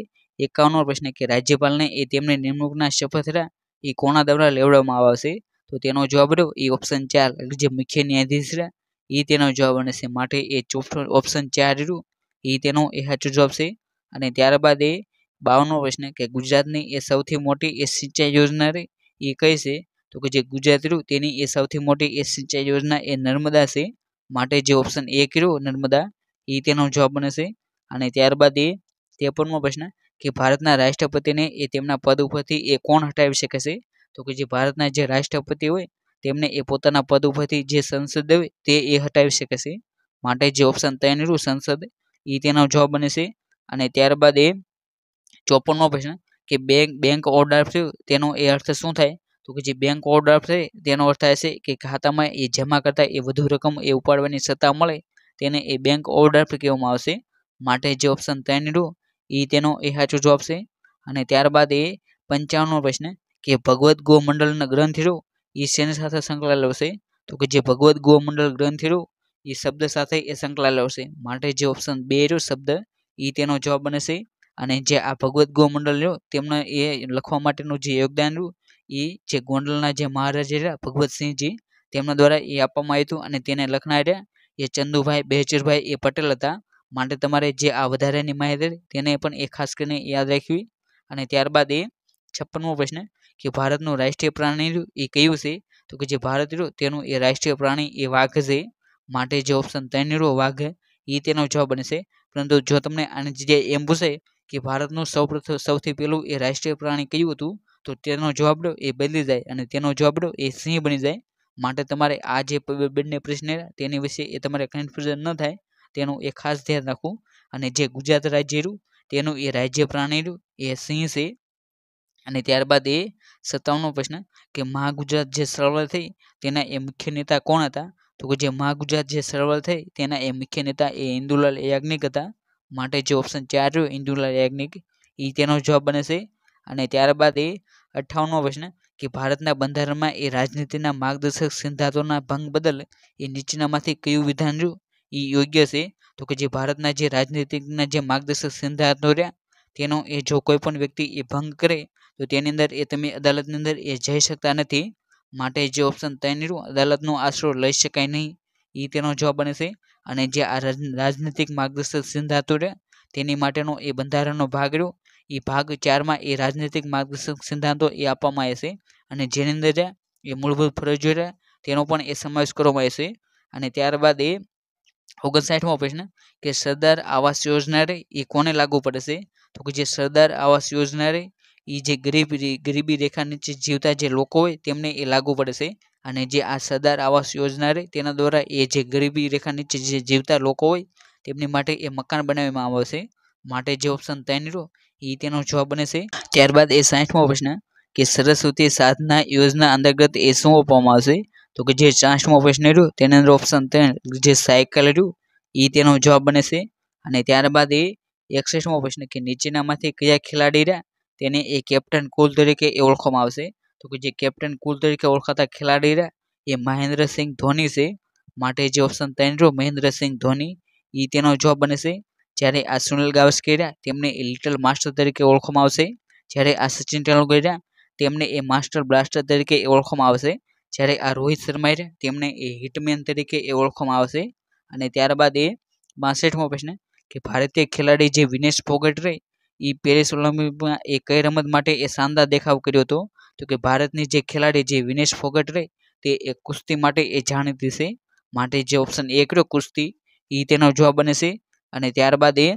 એકાવનમો પ્રશ્ન કે રાજ્યપાલને એ તેમની નિમણૂકના શપથ રહ્યા એ કોના દ્વારા લેવડાવવામાં આવશે તો તેનો જવાબ રહ્યો એ ઓપ્શન ચાર જે મુખ્ય ન્યાયાધીશ રહ્યા એ તેનો જવાબ ગણશે માટે એ ચોથો ઓપ્શન ચાર રહ્યું એ તેનો એ સાચો જવાબ છે અને ત્યારબાદ એ બાવનો પ્રશ્ન કે ગુજરાતની એ સૌથી મોટી એ સિંચાઈ યોજના રહી એ કઈ છે તો કે જે ગુજરાત રહ્યું તેની એ સૌથી મોટી એ સિંચાઈ યોજના એ નર્મદા છે માટે જે ઓપ્શન એ કર્યો નર્મદા એ તેનો જવાબ બનશે અને ત્યારબાદ એ ત્રેપનમો પ્રશ્ન કે ભારતના રાષ્ટ્રપતિને એ તેમના પદ ઉપરથી એ કોણ હટાવી શકે છે તો કે જે ભારતના જે રાષ્ટ્રપતિ હોય તેમને એ પોતાના પદ ઉપરથી જે સંસદ હોય તે એ હટાવી શકે છે માટે જે ઓપ્શન રૂ સંસદ એ તેનો જવાબ બને છે અને ત્યારબાદ એ ચોપનમો પ્રશ્ન કે બેંક બેંક ઓર્ડર તેનો એ અર્થ શું થાય તો કે જે બેંક ઓર્ડર છે તેનો અર્થ થાય છે કે ખાતામાં એ જમા કરતા એ વધુ રકમ એ ઉપાડવાની સત્તા મળે તેને એ બેંક ઓર્ડર કહેવામાં આવશે માટે જે ઓપ્શન રૂ એ તેનો એ સાચો જવાબ છે અને ત્યારબાદ એ પંચાવનમો પ્રશ્ન કે ભગવદ્ ગ્રંથ રહ્યો એ શેની સાથે સંકળાયેલો હશે તો કે જે ભગવદ્ ગોમંડળ ગ્રંથિરો એ શબ્દ સાથે એ સંકળાયેલો હશે માટે જે ઓપ્શન બે રહ્યો શબ્દ એ તેનો જવાબ બનશે અને જે આ ભગવદ્ ગોમંડળ રહ્યો તેમના એ લખવા માટેનું જે યોગદાન રહ્યું એ જે ગોંડલના જે મહારાજા રહ્યા ભગવતસિંહજી તેમના દ્વારા એ આપવામાં આવ્યું હતું અને તેને લખનાર રહ્યા એ ચંદુભાઈ બહેચરભાઈ એ પટેલ હતા માટે તમારે જે આ વધારાની માહિતી તેને પણ એ ખાસ કરીને યાદ રાખવી અને ત્યારબાદ એ છપ્પનમો પ્રશ્ન કે ભારતનું રાષ્ટ્રીય પ્રાણી એ કયું છે તો કે જે ભારત રહ્યું તેનું એ રાષ્ટ્રીય પ્રાણી એ વાઘ છે માટે જે ઓપ્શન ત્રણ રહ્યો વાઘ એ તેનો જવાબ બનશે પરંતુ જો તમને આની જગ્યાએ એમ પૂછાય કે ભારતનું સૌ સૌથી પહેલું એ રાષ્ટ્રીય પ્રાણી કયું હતું તો તેનો જવાબ એ બદલી જાય અને તેનો જવાબ એ સિંહ બની જાય માટે તમારે આ જે બંને પ્રશ્ન તેની વિશે એ તમારે કન્ફ્યુઝન ન થાય તેનું એ ખાસ ધ્યાન રાખવું અને જે ગુજરાત રાજ્ય રહ્યું તેનું એ રાજ્ય પ્રાણી રહ્યું એ સિંહ છે અને ત્યારબાદ એ સત્તાવનો પ્રશ્ન કે મહા ગુજરાત જે સરવળ થઈ તેના એ મુખ્ય નેતા કોણ હતા તો કે જે ગુજરાત જે સરવળ થઈ તેના એ મુખ્ય નેતા એ ઇન્દુલાલ યાજ્ઞિક હતા માટે જે ઓપ્શન ચાર રહ્યો ઇન્દુલાલ યાજ્ઞિક એ તેનો જવાબ બને છે અને ત્યારબાદ એ અઠ્ઠાવનમો પ્રશ્ન કે ભારતના બંધારણમાં એ રાજનીતિના માર્ગદર્શક સિદ્ધાંતોના ભંગ બદલ એ નીચેનામાંથી કયું વિધાન રહ્યું એ યોગ્ય છે તો કે જે ભારતના જે રાજનીતિકના જે માર્ગદર્શક સિદ્ધાંતો રહ્યા તેનો એ જો કોઈ પણ વ્યક્તિ એ ભંગ કરે તો તેની અંદર એ તમે અદાલતની અંદર એ જઈ શકતા નથી માટે જે ઓપ્શન ત્રણ અદાલતનો આશરો લઈ શકાય નહીં એ તેનો જવાબ બને છે અને જે આ રાજનીતિક માર્ગદર્શક સિદ્ધાંતો રહ્યા તેની માટેનો એ બંધારણનો ભાગ રહ્યો એ ભાગ ચારમાં એ રાજનીતિક માર્ગદર્શક સિદ્ધાંતો એ આપવામાં આવે છે અને જેની અંદર એ મૂળભૂત ફરજો રહ્યા તેનો પણ એ સમાવેશ કરવામાં આવે છે અને ત્યારબાદ એ ઓગણસાઠમાં પ્રશ્ન કે સરદાર આવાસ યોજના રે એ કોને લાગુ પડશે તો કે જે સરદાર આવાસ યોજના રે એ જે ગરીબ ગરીબી રેખા નીચે જીવતા જે લોકો હોય તેમને એ લાગુ પડશે અને જે આ સરદાર આવાસ યોજના રહે તેના દ્વારા એ જે ગરીબી રેખા નીચે જે જીવતા લોકો હોય તેમની માટે એ મકાન બનાવવામાં આવશે માટે જે ઓપ્શન ત્રણ રહ્યો એ તેનો જવાબ બનશે ત્યારબાદ એ સાઠમો પ્રશ્ન કે સરસ્વતી સાધના યોજના અંતર્ગત એ શું આપવામાં આવશે તો કે જે ચાન્સમાં પ્રશ્ન રહ્યું તેની અંદર ઓપ્શન ત્રણ જે સાયકલ રહ્યું એ તેનો જવાબ બને છે અને ત્યારબાદ એ એકસઠમો પ્રશ્ન કે નીચેનામાંથી કયા ખેલાડી રહ્યા તેને એ કેપ્ટન કુલ તરીકે એ ઓળખવામાં આવશે તો કે જે કેપ્ટન કુલ તરીકે ઓળખાતા ખેલાડી રહ્યા એ મહેન્દ્રસિંહ ધોની છે માટે જે ઓપ્શન ત્રણ રહ્યો મહેન્દ્રસિંહ ધોની એ તેનો જવાબ બને છે જ્યારે આ સુનિલ ગાવસ્કર રહ્યા તેમને એ લિટલ માસ્ટર તરીકે ઓળખવામાં આવશે જ્યારે આ સચિન તેંડુલકર રહ્યા તેમને એ માસ્ટર બ્લાસ્ટર તરીકે ઓળખવામાં આવશે જ્યારે આ રોહિત શર્મા છે તેમને એ હિટમેન તરીકે એ ઓળખવામાં આવશે અને ત્યારબાદ એ બાસઠમો પ્રશ્ન કે ભારતીય ખેલાડી જે વિનેશ ફોગટ રહે એ પેરિસ ઓલિમ્પિકમાં એ કઈ રમત માટે એ શાનદાર દેખાવ કર્યો હતો તો કે ભારતની જે ખેલાડી જે વિનેશ ફોગટ રહે તે એ કુસ્તી માટે એ જાણીતી છે માટે જે ઓપ્શન એ કર્યો કુસ્તી એ તેનો જવાબ બને છે અને ત્યારબાદ એ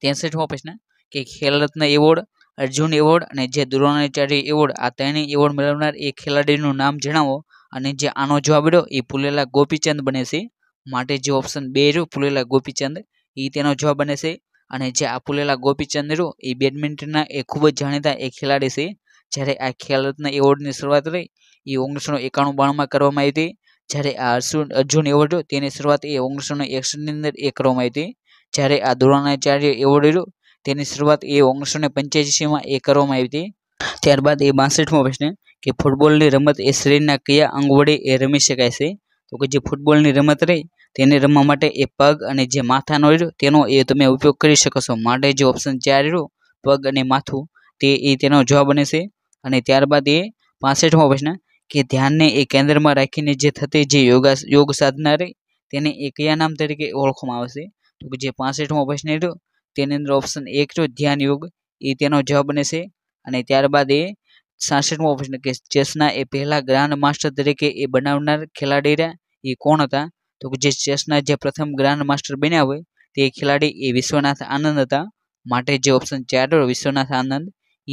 ત્રેસઠમો પ્રશ્ન કે ખેલ રત્ન એવોર્ડ અર્જુન એવોર્ડ અને જે દ્રોણાચાર્ય એવોર્ડ આ ત્રણેય એવોર્ડ મેળવનાર એ ખેલાડીનું નામ જણાવો અને જે આનો જવાબ રહ્યો એ પુલેલા ગોપીચંદ બને છે માટે જે ઓપ્શન બે રહ્યો પુલેલા ગોપીચંદ એ તેનો જવાબ બને છે અને જે આ પુલેલા ગોપીચંદ રહ્યો એ બેડમિન્ટનના એ ખૂબ જ જાણીતા એ ખેલાડી છે જ્યારે આ ખેલ એવોર્ડની શરૂઆત રહી એ ઓગણીસો એકાણું બાણુંમાં કરવામાં આવી હતી જ્યારે આ અર્જુન અર્જુન એવોર્ડ તેની શરૂઆત એ ઓગણીસો એકસઠની અંદર એ કરવામાં આવી હતી જ્યારે આ દ્રોણાચાર્ય એવોર્ડ રહ્યો તેની શરૂઆત એ ઓગણીસો ને પંચ્યાસીમાં એ કરવામાં આવી હતી ત્યારબાદ એ બાસઠમો પ્રશ્ન કે ફૂટબોલની રમત એ શરીરના કયા અંગ વડે એ રમી શકાય છે તો કે જે ફૂટબોલની રમત રહી તેને રમવા માટે એ પગ અને જે માથાનો રહ્યો તેનો એ તમે ઉપયોગ કરી શકો છો માટે જે ઓપ્શન ચાર રહ્યો પગ અને માથું તે એ તેનો જવાબ બને છે અને ત્યારબાદ એ પાસઠમો પ્રશ્ન કે ધ્યાનને એ કેન્દ્રમાં રાખીને જે થતી જે યોગા યોગ સાધના રહી તેને એ કયા નામ તરીકે ઓળખવામાં આવશે તો કે જે પાસઠમો પ્રશ્ન રહ્યો તેની અંદર ઓપ્શન એક જો ધ્યાન યોગ એ તેનો જવાબ બનશે અને ત્યારબાદ એ સાસઠમો ઓપ્શન કે ચેસના એ પહેલા ગ્રાન્ડ માસ્ટર તરીકે એ બનાવનાર ખેલાડી રહ્યા એ કોણ હતા તો જે ચેસના જે પ્રથમ ગ્રાન્ડ માસ્ટર બન્યા હોય તે ખેલાડી એ વિશ્વનાથ આનંદ હતા માટે જે ઓપ્શન ચાર વિશ્વનાથ આનંદ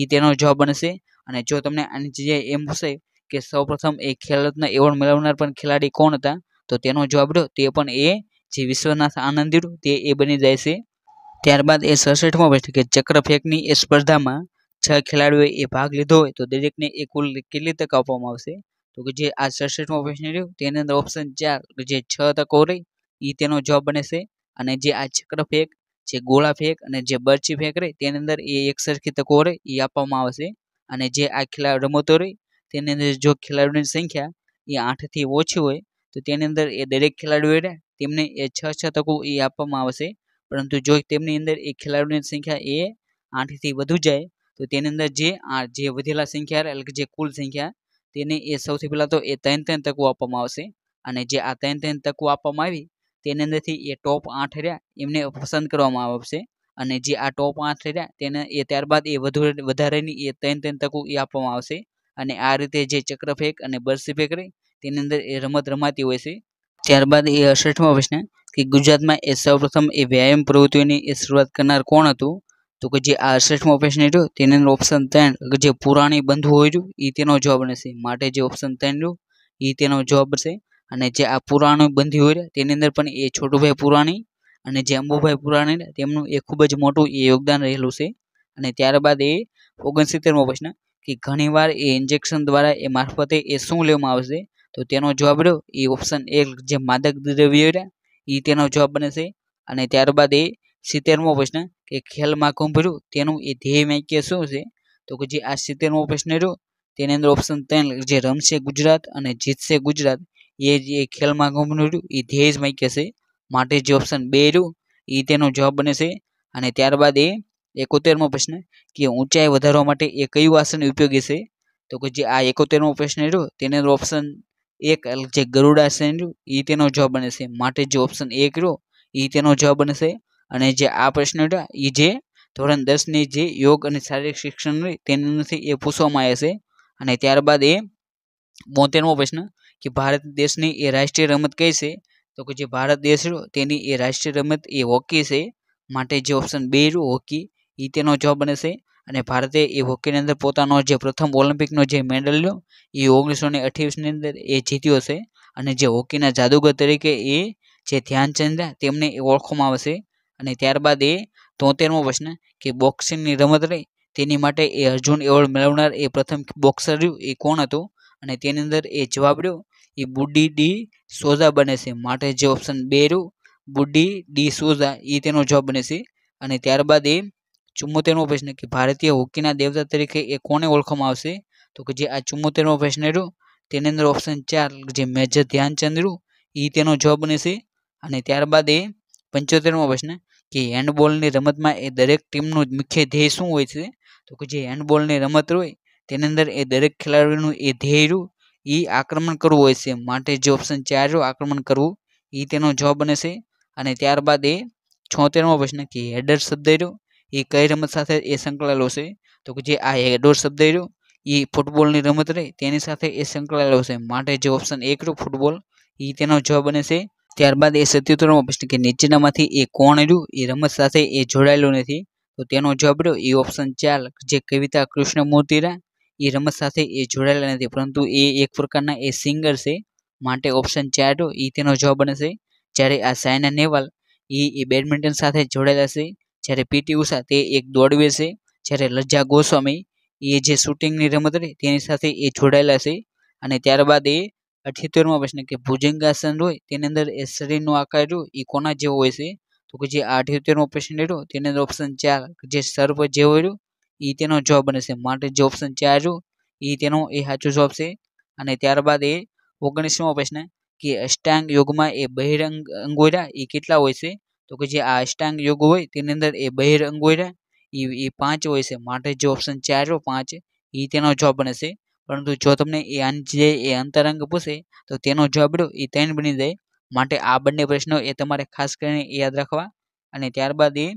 એ તેનો જવાબ બનશે અને જો તમને આની જગ્યાએ એમ હશે કે સૌપ્રથમ એ ખેલરત્ન એવોર્ડ મેળવનાર પણ ખેલાડી કોણ હતા તો તેનો જવાબ રહ્યો તે પણ એ જે વિશ્વનાથ આનંદ તે એ બની જાય છે ત્યારબાદ એ સડસઠમાં પ્રશ્ન કે ચક્ર ફેંકની એ સ્પર્ધામાં છ ખેલાડીઓએ એ ભાગ લીધો હોય તો દરેકને એ કુલ કેટલી તક આપવામાં આવશે તો કે જે આ સડસઠમો પ્રશ્ન રહ્યો તેની અંદર ઓપ્શન ચાર જે છ તકો રહી એ તેનો જવાબ બને છે અને જે આ ચક્ર ફેંક જે ગોળા ફેંક અને જે બરચી ફેંક રહી તેની અંદર એ એક સરખી તકો રહે એ આપવામાં આવશે અને જે આ ખેલાડી રમતો રહી તેની અંદર જો ખેલાડીઓની સંખ્યા એ આઠથી ઓછી હોય તો તેની અંદર એ દરેક ખેલાડીઓ રહે તેમને એ છ છ તકો એ આપવામાં આવશે પરંતુ જો તેમની અંદર એ ખેલાડીઓની સંખ્યા એ આઠથી વધુ જાય તો તેની અંદર જે આ જે વધેલા સંખ્યા એટલે કે જે કુલ સંખ્યા તેને એ સૌથી પહેલાં તો એ ત્રણ ત્રણ તકો આપવામાં આવશે અને જે આ ત્રણ ત્રણ તકો આપવામાં આવી તેની અંદરથી એ ટોપ આઠ રહ્યા એમને પસંદ કરવામાં આવશે અને જે આ ટોપ આઠ રહ્યા તેને એ ત્યારબાદ એ વધુ વધારેની એ ત્રણ ત્રણ તકો એ આપવામાં આવશે અને આ રીતે જે ચક્ર ફેંક અને બરસી ફેંક રહી તેની અંદર એ રમત રમાતી હોય છે ત્યારબાદ એ અડસઠમાં પ્રશ્ન કે ગુજરાતમાં એ સૌપ્રથમ એ વ્યાયામ પ્રવૃત્તિઓની એ શરૂઆત કરનાર કોણ હતું તો કે જે આડસઠમો પ્રશ્ન રહ્યો તેની અંદર ઓપ્શન ત્રણ જે પુરાણી બંધુ હોય રહ્યું એ તેનો જવાબ નથી માટે જે ઓપ્શન ત્રણ રહ્યું એ તેનો જવાબ છે અને જે આ પુરાણી બંધી હોય તેની અંદર પણ એ છોટુભાઈ પુરાણી અને જે અંબુભાઈ પુરાણી તેમનું એ ખૂબ જ મોટું એ યોગદાન રહેલું છે અને ત્યારબાદ એ ઓગણસિત્તેરમો પ્રશ્ન કે ઘણીવાર એ ઇન્જેક્શન દ્વારા એ મારફતે એ શું લેવામાં આવશે તો તેનો જવાબ રહ્યો એ ઓપ્શન એક જે માદક દ્રવ્ય રહ્યા એ તેનો જવાબ બને છે અને ત્યારબાદ એ સિત્તેરમો પ્રશ્ન કે ખેલમાં કુંભ રહ્યું તેનું એ ધ્યેય વાક્ય શું છે તો કે જે આ સિત્તેરમો પ્રશ્ન રહ્યો તેની અંદર ઓપ્શન ત્રણ જે રમશે ગુજરાત અને જીતશે ગુજરાત એ જે ખેલમાં કુંભનું રહ્યું એ ધ્યેય જ વાક્ય છે માટે જે ઓપ્શન બે રહ્યું એ તેનો જવાબ બને છે અને ત્યારબાદ એ એકોતેરમો પ્રશ્ન કે ઊંચાઈ વધારવા માટે એ કયું આસન ઉપયોગી છે તો કે જે આ એકોતેરમો પ્રશ્ન રહ્યો તેની અંદર ઓપ્શન એક જે ગરુડાસન રહ્યું એ તેનો જવાબ બનશે માટે જે ઓપ્શન એક રહ્યો એ તેનો જવાબ બનશે અને જે આ પ્રશ્ન હતા એ જે ધોરણ દસની જે યોગ અને શારીરિક શિક્ષણ રહી તેની નથી એ પૂછવામાં આવે છે અને ત્યારબાદ એ બોતેરમો પ્રશ્ન કે ભારત દેશની એ રાષ્ટ્રીય રમત કઈ છે તો કે જે ભારત દેશ રહ્યો તેની એ રાષ્ટ્રીય રમત એ હોકી છે માટે જે ઓપ્શન બે રહ્યું હોકી એ તેનો જવાબ બનશે અને ભારતે એ હોકીની અંદર પોતાનો જે પ્રથમ ઓલિમ્પિકનો જે મેડલ લો એ ઓગણીસો ને અઠ્યાવીસની અંદર એ જીત્યો છે અને જે હોકીના જાદુગર તરીકે એ જે ધ્યાનચંદ તેમને એ ઓળખવામાં આવશે અને ત્યારબાદ એ તોતેરમો પ્રશ્ન કે બોક્સિંગની રમત રહી તેની માટે એ અર્જુન એવોર્ડ મેળવનાર એ પ્રથમ બોક્સર રહ્યું એ કોણ હતું અને તેની અંદર એ જવાબ રહ્યો એ બુડી ડી સોઝા બને છે માટે જે ઓપ્શન બે રહ્યું બુડી ડી સોઝા એ તેનો જવાબ બને છે અને ત્યારબાદ એ ચુમ્મોતેરમો પ્રશ્ન કે ભારતીય હોકીના દેવતા તરીકે એ કોને ઓળખવામાં આવશે તો કે જે આ ચુમ્મોતેરમો પ્રશ્ન રહ્યો તેની અંદર ઓપ્શન ચાર જે મેજર ધ્યાનચંદ રહ્યું એ તેનો જવાબ બનશે અને ત્યારબાદ એ પંચોતેરમો પ્રશ્ન કે હેન્ડબોલની રમતમાં એ દરેક ટીમનું મુખ્ય ધ્યેય શું હોય છે તો કે જે હેન્ડબોલની રમત હોય તેની અંદર એ દરેક ખેલાડીનું એ ધ્યેય રહ્યું એ આક્રમણ કરવું હોય છે માટે જે ઓપ્શન ચાર રહ્યું આક્રમણ કરવું એ તેનો જવાબ બને છે અને ત્યારબાદ એ છોતેરમો પ્રશ્ન કે હેડર શબ્દ રહ્યો એ કઈ રમત સાથે એ સંકળાયેલો છે તો કે જે આ હેડોર શબ્દ રહ્યો એ ફૂટબોલની રમત રહી તેની સાથે એ સંકળાયેલો છે માટે જે ઓપ્શન એક રહ્યો ફૂટબોલ એ તેનો જવાબ બને છે ત્યારબાદ એ સત્યોતેરમો પ્રશ્ન કે નીચેનામાંથી એ કોણ રહ્યું એ રમત સાથે એ જોડાયેલું નથી તો તેનો જવાબ રહ્યો એ ઓપ્શન ચાર જે કવિતા કૃષ્ણમૂર્તિ રહ્યા એ રમત સાથે એ જોડાયેલા નથી પરંતુ એ એક પ્રકારના એ સિંગર છે માટે ઓપ્શન ચાર રહ્યો એ તેનો જવાબ બને છે જ્યારે આ સાયના નેવાલ એ બેડમિન્ટન સાથે જોડાયેલા છે જ્યારે પીટી ઉષા તે એક દોડવે છે જ્યારે લજ્જા ગોસ્વામી એ જે શૂટિંગની રમત રહી તેની સાથે એ જોડાયેલા છે અને ત્યારબાદ એ અઠ્યોતેરમો પ્રશ્ન કે ભુજંગાસન હોય તેની અંદર એ શરીરનો આકાર રહ્યો એ કોના જેવો હોય છે તો કે જે આઠ્યોતેરમો પ્રશ્ન રહ્યો તેની અંદર ઓપ્શન ચાર જે સર્વ જેવો રહ્યો એ તેનો જવાબ છે માટે જે ઓપ્શન ચાર રહ્યો એ તેનો એ સાચો જવાબ છે અને ત્યારબાદ એ ઓગણીસમો પ્રશ્ન કે અષ્ટાંગ યોગમાં એ બહિરંગ અંગોરા એ કેટલા હોય છે તો કે જે આ અષ્ટાંગ યોગ હોય તેની અંદર એ બહિરંગ હોય એ એ પાંચ હોય છે માટે જે ઓપ્શન ચાર પાંચ એ તેનો જવાબ બનશે પરંતુ જો તમને એ જે એ અંતરંગ પૂછે તો તેનો જવાબ રહ્યો એ ત્રણ બની જાય માટે આ બંને પ્રશ્નો એ તમારે ખાસ કરીને યાદ રાખવા અને ત્યારબાદ એ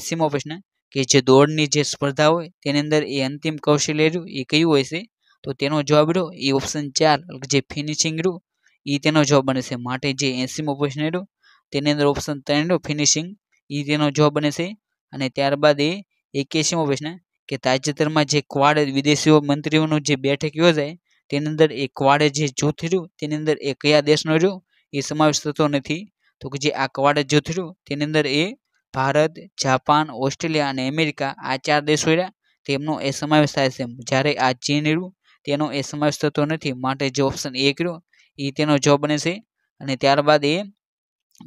એસીમો પ્રશ્ન કે જે દોડની જે સ્પર્ધા હોય તેની અંદર એ અંતિમ કૌશલ્ય રહ્યું એ કયું હોય છે તો તેનો જવાબ રહ્યો એ ઓપ્શન ચાર જે ફિનિશિંગ રહ્યું એ તેનો જવાબ બનશે માટે જે એસીમો પ્રશ્ન રહ્યું તેની અંદર ઓપ્શન ત્રણનું ફિનિશિંગ એ તેનો જોબ બને છે અને ત્યારબાદ એ એક્યાસીમો પ્રશ્ન કે તાજેતરમાં જે ક્વાડ વિદેશીઓ મંત્રીઓનું જે બેઠક યોજાય તેની અંદર એ ક્વાડે જે જૂથ રહ્યું તેની અંદર એ કયા દેશનો રહ્યો એ સમાવેશ થતો નથી તો કે જે આ ક્વાડ જૂથ રહ્યું તેની અંદર એ ભારત જાપાન ઓસ્ટ્રેલિયા અને અમેરિકા આ ચાર દેશો રહ્યા તેમનો એ સમાવેશ થાય છે જ્યારે આ ચીન રહ્યું તેનો એ સમાવેશ થતો નથી માટે જે ઓપ્શન એ કર્યો એ તેનો જોબ બને છે અને ત્યારબાદ એ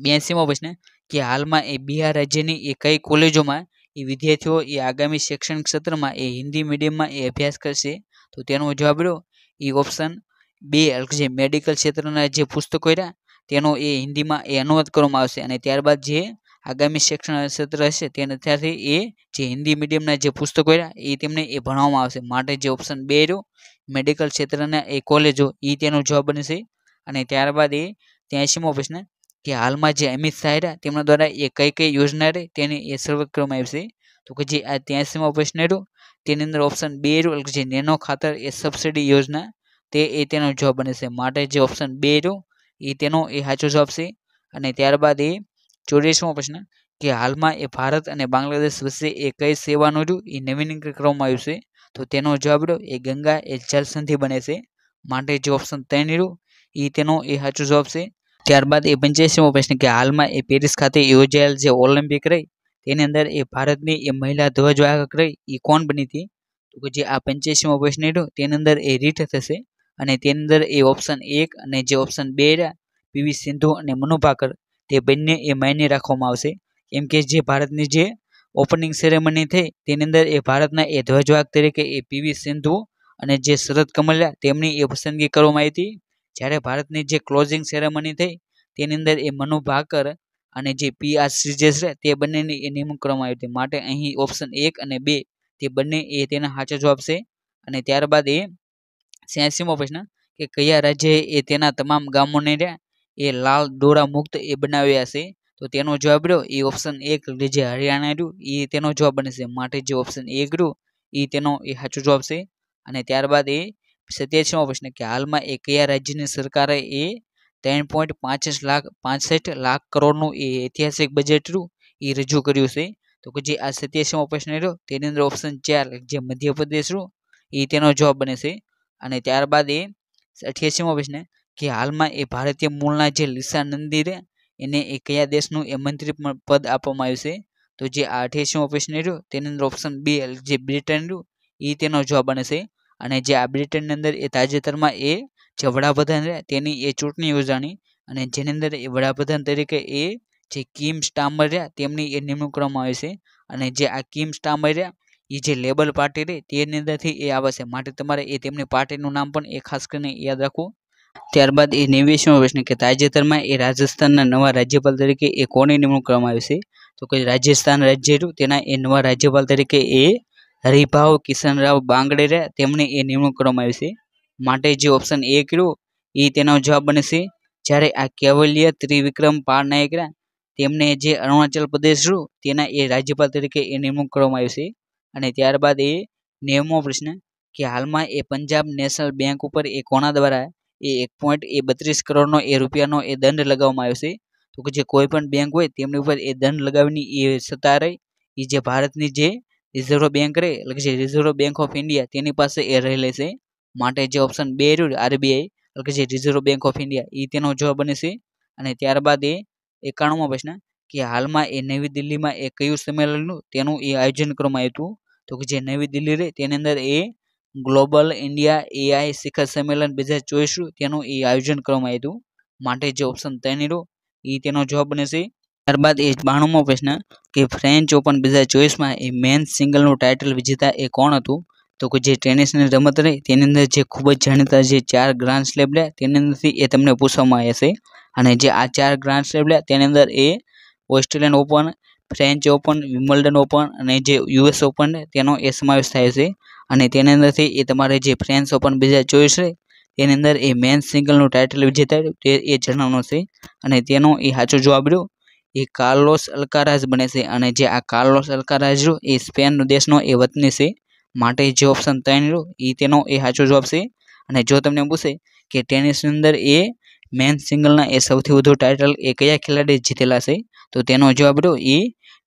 બ્યાસીમો પ્રશ્ન કે હાલમાં એ બિહાર રાજ્યની એ કઈ કોલેજોમાં એ વિદ્યાર્થીઓ એ આગામી શૈક્ષણિક સત્રમાં એ હિન્દી મીડિયમમાં એ અભ્યાસ કરશે તો તેનો જવાબ રહ્યો એ ઓપ્શન બે જે મેડિકલ ક્ષેત્રના જે પુસ્તકો રહ્યા તેનો એ હિન્દીમાં એ અનુવાદ કરવામાં આવશે અને ત્યારબાદ જે આગામી શૈક્ષણ ક્ષેત્ર હશે તેના ત્યાંથી એ જે હિન્દી મીડિયમના જે પુસ્તકો રહ્યા એ તેમને એ ભણાવવામાં આવશે માટે જે ઓપ્શન બે રહ્યો મેડિકલ ક્ષેત્રના એ કોલેજો એ તેનો જવાબ બનશે અને ત્યારબાદ એ ત્યાંશીમો પ્રશ્ન કે હાલમાં જે અમિત શાહ રહ્યા તેમના દ્વારા એ કઈ કઈ યોજના રહી તેની એ સર્વે કરવામાં આવી છે તો કે જે આ ત્યાંસીમાં પ્રશ્ન રહ્યો તેની અંદર ઓપ્શન બે રહ્યું જે નેનો ખાતર એ સબસિડી યોજના તે એ તેનો જવાબ બને છે માટે જે ઓપ્શન બે રહ્યો એ તેનો એ સાચો જવાબ છે અને ત્યારબાદ એ ચોરીસમો પ્રશ્ન કે હાલમાં એ ભારત અને બાંગ્લાદેશ વચ્ચે એ કઈ સેવાનું રહ્યું એ નવીનીકરણ કરવામાં આવ્યું છે તો તેનો જવાબ રહ્યો એ ગંગા એ જલસંધિ બને છે માટે જે ઓપ્શન ત્રણ રહ્યું એ તેનો એ સાચો જવાબ છે ત્યારબાદ એ પંચ્યાસીમો પ્રશ્ન કે હાલમાં એ પેરિસ ખાતે યોજાયેલ જે ઓલિમ્પિક રહી તેની અંદર એ ભારતની એ મહિલા ધ્વજવાહક રહી એ કોણ બની હતી તો જે આ પંચ્યાસીમો પ્રશ્ન રહ્યો તેની અંદર એ રીટ થશે અને તેની અંદર એ ઓપ્શન એક અને જે ઓપ્શન બે રહ્યા પીવી સિંધુ અને મનુભાકર તે બંને એ માયને રાખવામાં આવશે કેમ કે જે ભારતની જે ઓપનિંગ સેરેમની થઈ તેની અંદર એ ભારતના એ ધ્વજવાહક તરીકે એ પીવી સિંધુ અને જે શરદ કમલિયા તેમની એ પસંદગી કરવામાં આવી હતી જ્યારે ભારતની જે ક્લોઝિંગ સેરેમની થઈ તેની અંદર એ મનુ ભાકર અને જે પી આર સિરીઝ છે તે બંનેની એ નિમણૂક કરવામાં આવી હતી માટે અહીં ઓપ્શન એક અને બે તે બંને એ તેના સાચો જવાબ છે અને ત્યારબાદ એ છ્યાસીમો પ્રશ્ન કે કયા રાજ્યએ એ તેના તમામ ગામોને એ લાલ દોરા મુક્ત એ બનાવ્યા છે તો તેનો જવાબ રહ્યો એ ઓપ્શન એક જે હરિયાણા રહ્યું એ તેનો જવાબ બને છે માટે જે ઓપ્શન એક રહ્યું એ તેનો એ સાચો જવાબ છે અને ત્યારબાદ એ સત્યાસીમો પ્રશ્ન કે હાલમાં એ કયા રાજ્યની સરકારે એ ત્રણ પોઈન્ટ પાંચસ લાખ પાંસઠ લાખ કરોડનું એ ઐતિહાસિક બજેટનું એ રજૂ કર્યું છે તો કે જે આ સત્યાસીમો પ્રશ્ન રહ્યો તેની અંદર ઓપ્શન ચાર જે મધ્યપ્રદેશનું એ તેનો જવાબ બને છે અને ત્યારબાદ એ અઠ્યાસીમો પ્રશ્ન કે હાલમાં એ ભારતીય મૂળના જે લીસા નંદીરે એને એ કયા દેશનું એ મંત્રી પદ આપવામાં આવ્યું છે તો જે આ અઠ્યાસીમો પ્રશ્ન રહ્યો તેની અંદર ઓપ્શન બે જે બ્રિટન રહ્યું એ તેનો જવાબ બને છે અને જે આ બ્રિટનની અંદર એ તાજેતરમાં એ જે વડાપ્રધાન રહ્યા તેની એ ચૂંટણી યોજાણી અને જેની અંદર એ વડાપ્રધાન તરીકે એ જે કિમ સ્ટામર રહ્યા તેમની એ નિમણૂક કરવામાં આવે છે અને જે આ કિમ સ્ટામર રહ્યા એ જે લેબલ પાર્ટી રહી તેની અંદરથી એ આવે છે માટે તમારે એ તેમની પાર્ટીનું નામ પણ એ ખાસ કરીને યાદ રાખવું ત્યારબાદ એ નેવ્યાસીમાં પ્રશ્ન કે તાજેતરમાં એ રાજસ્થાનના નવા રાજ્યપાલ તરીકે એ કોની નિમણૂક કરવામાં આવી છે તો કે રાજસ્થાન રાજ્ય તેના એ નવા રાજ્યપાલ તરીકે એ હરિભાવ કિશનરાવ બાંગડેરે તેમણે એ નિમણૂક કરવામાં આવી છે માટે જે ઓપ્શન એ કર્યું એ તેનો જવાબ બનશે જ્યારે આ કેવલ્ય ત્રિવિક્રમ પારનાયકરા તેમને જે અરુણાચલ પ્રદેશ રહ્યું તેના એ રાજ્યપાલ તરીકે એ નિમણૂક કરવામાં આવી છે અને ત્યારબાદ એ નેવમો પ્રશ્ન કે હાલમાં એ પંજાબ નેશનલ બેંક ઉપર એ કોના દ્વારા એ એક પોઈન્ટ એ બત્રીસ કરોડનો એ રૂપિયાનો એ દંડ લગાવવામાં આવ્યો છે તો કે જે કોઈ પણ બેંક હોય તેમની ઉપર એ દંડ લગાવીને એ સત્તા રહી એ જે ભારતની જે રિઝર્વ બેન્ક રહે એટલે કે જે રિઝર્વ બેન્ક ઓફ ઇન્ડિયા તેની પાસે એ રહેલે છે માટે જે ઓપ્શન બે રહ્યું આરબીઆઈ એટલે કે જે રિઝર્વ બેન્ક ઓફ ઇન્ડિયા એ તેનો જવાબ બને છે અને ત્યારબાદ એ એકાણુંમાં પ્રશ્ન કે હાલમાં એ નવી દિલ્હીમાં એ કયું સંમેલનનું તેનું એ આયોજન કરવામાં આવ્યું હતું તો કે જે નવી દિલ્હી રહે તેની અંદર એ ગ્લોબલ ઇન્ડિયા એઆઈ શિખર સંમેલન બે હજાર ચોવીસનું તેનું એ આયોજન કરવામાં આવ્યું હતું માટે જે ઓપ્શન ત્રણ રહ્યો એ તેનો જવાબ બને છે ત્યારબાદ એ બાણુંમો પ્રશ્ન કે ફ્રેન્ચ ઓપન બે હજાર ચોવીસમાં એ મેન સિંગલનું ટાઇટલ વિજેતા એ કોણ હતું તો કે જે ટેનિસની રમત રહી તેની અંદર જે ખૂબ જ જાણીતા જે ચાર ગ્રાન્ડ સ્લેબ લે તેની અંદરથી એ તમને પૂછવામાં છે અને જે આ ચાર ગ્રાન્ડ સ્લેબ લે તેની અંદર એ Australian Open French Open Wimbledon Open અને જે યુએસ ઓપન તેનો એ સમાવેશ થાય છે અને તેની અંદરથી એ તમારે જે ફ્રેન્ચ ઓપન બે હજાર ચોવીસ રહી તેની અંદર એ મેન સિંગલનું ટાઇટલ વિજેતા તે એ જણાવવાનું છે અને તેનો એ સાચો જવાબ રહ્યો એ કાર્લોસ અલકારાઝ બને છે અને જે આ કાર્લોસ અલકારાજ રહ્યો એ સ્પેન દેશનો એ વતની છે માટે જે ઓપ્શન ત્રણ રહ્યો એ તેનો એ સાચો જવાબ છે અને જો તમને પૂછે કે ટેનિસની અંદર એ મેન સિંગલના એ સૌથી વધુ ટાઇટલ એ કયા ખેલાડી જીતેલા છે તો તેનો જવાબ રહ્યો એ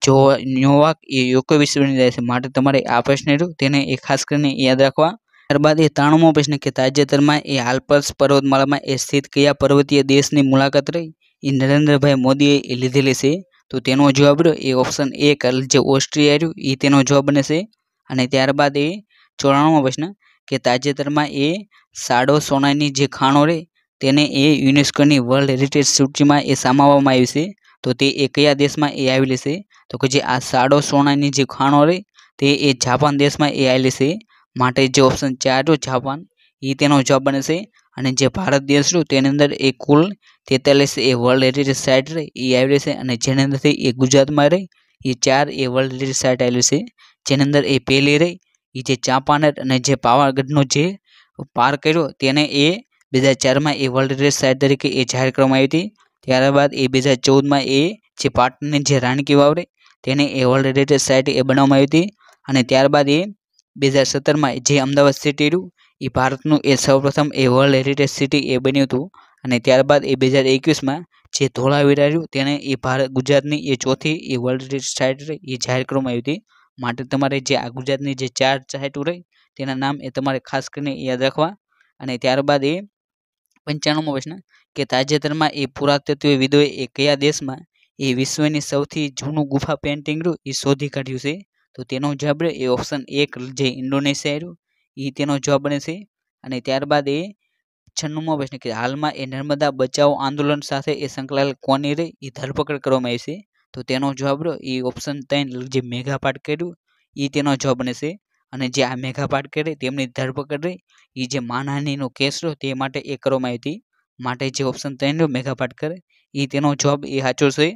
જો નોવાક એ યોગ્ય વિશ્વની રહે છે માટે તમારે આ પ્રશ્ન રહ્યો તેને એ ખાસ કરીને યાદ રાખવા ત્યારબાદ એ ત્રાણુમો પ્રશ્ન કે તાજેતરમાં એ આલ્પસ પર્વતમાળામાં એ સ્થિત કયા પર્વતીય દેશની મુલાકાત રહી એ નરેન્દ્રભાઈ મોદીએ લીધેલી છે તો તેનો જવાબ રહ્યો એ ઓપ્શન એ જે ઓસ્ટ્રિયા રહ્યું એ તેનો જવાબ બનશે અને ત્યારબાદ એ ચોરાણુંમાં પ્રશ્ન કે તાજેતરમાં એ સાડો સોનાની જે ખાણો રહે તેને એ યુનેસ્કોની વર્લ્ડ હેરિટેજ સૂચિમાં એ સમાવવામાં આવી છે તો તે એ કયા દેશમાં એ આવેલી છે તો કે જે આ સાડો સોનાની જે ખાણો રહે તે એ જાપાન દેશમાં એ આવેલી છે માટે જે ઓપ્શન ચાર રહ્યો જાપાન એ તેનો જવાબ બનશે અને જે ભારત દેશ રહ્યું તેની અંદર એ કુલ તેતાલીસ એ વર્લ્ડ હેરિટેજ સાઇટ રહી એ આવી છે અને જેની અંદરથી એ ગુજરાતમાં રહી એ ચાર એ વર્લ્ડ હેરિટેજ સાઇટ આવેલી છે જેની અંદર એ પહેલી રહી એ જે ચાંપાનેર અને જે પાવાગઢનો જે પાર કર્યો તેને એ બે હજાર ચારમાં એ વર્લ્ડ હેરિટેજ સાઇટ તરીકે એ જાહેર કરવામાં આવી હતી ત્યારબાદ એ બે હજાર ચૌદમાં એ જે પાટણની જે રાણકી વાવ રહી તેને એ વર્લ્ડ હેરિટેજ સાઇટ એ બનાવવામાં આવી હતી અને ત્યારબાદ એ બે હજાર સત્તરમાં જે અમદાવાદ સિટી રહ્યું એ ભારતનું એ સૌપ્રથમ એ વર્લ્ડ હેરિટેજ સિટી એ બન્યું હતું અને ત્યારબાદ એ બે હજાર એકવીસમાં જે ધોળા રહ્યું તેને એ ભારત ગુજરાતની એ ચોથી એ વર્લ્ડ સાઇટ રહી એ જાહેર કરવામાં આવી હતી માટે તમારે જે આ ગુજરાતની જે ચાર સાઇટો રહી તેના નામ એ તમારે ખાસ કરીને યાદ રાખવા અને ત્યારબાદ એ પંચાણુંમાં પ્રશ્ન કે તાજેતરમાં એ પુરાતત્વ પુરાતત્વવિદોએ એ કયા દેશમાં એ વિશ્વની સૌથી જૂનું ગુફા પેઇન્ટિંગ રહ્યું એ શોધી કાઢ્યું છે તો તેનો જવાબ રહે એ ઓપ્શન એક જે ઇન્ડોનેશિયા રહ્યું એ તેનો જવાબ બને છે અને ત્યારબાદ એ છન્નુંમો પ્રશ્ન કે હાલમાં એ નર્મદા બચાવો આંદોલન સાથે એ સંકળાયેલ કોની રહી એ ધરપકડ કરવામાં આવી છે તો તેનો જવાબ રહ્યો એ ઓપ્શન ત્રણ જે મેઘાપાટ કર્યું એ તેનો જવાબ બનશે અને જે આ મેઘાપાટ કરે તેમની ધરપકડ રહી એ જે માનહાનીનો કેસ રહ્યો તે માટે એ કરવામાં આવી હતી માટે જે ઓપ્શન ત્રણ રહ્યો મેઘાપાટ કરે એ તેનો જવાબ એ સાચો છે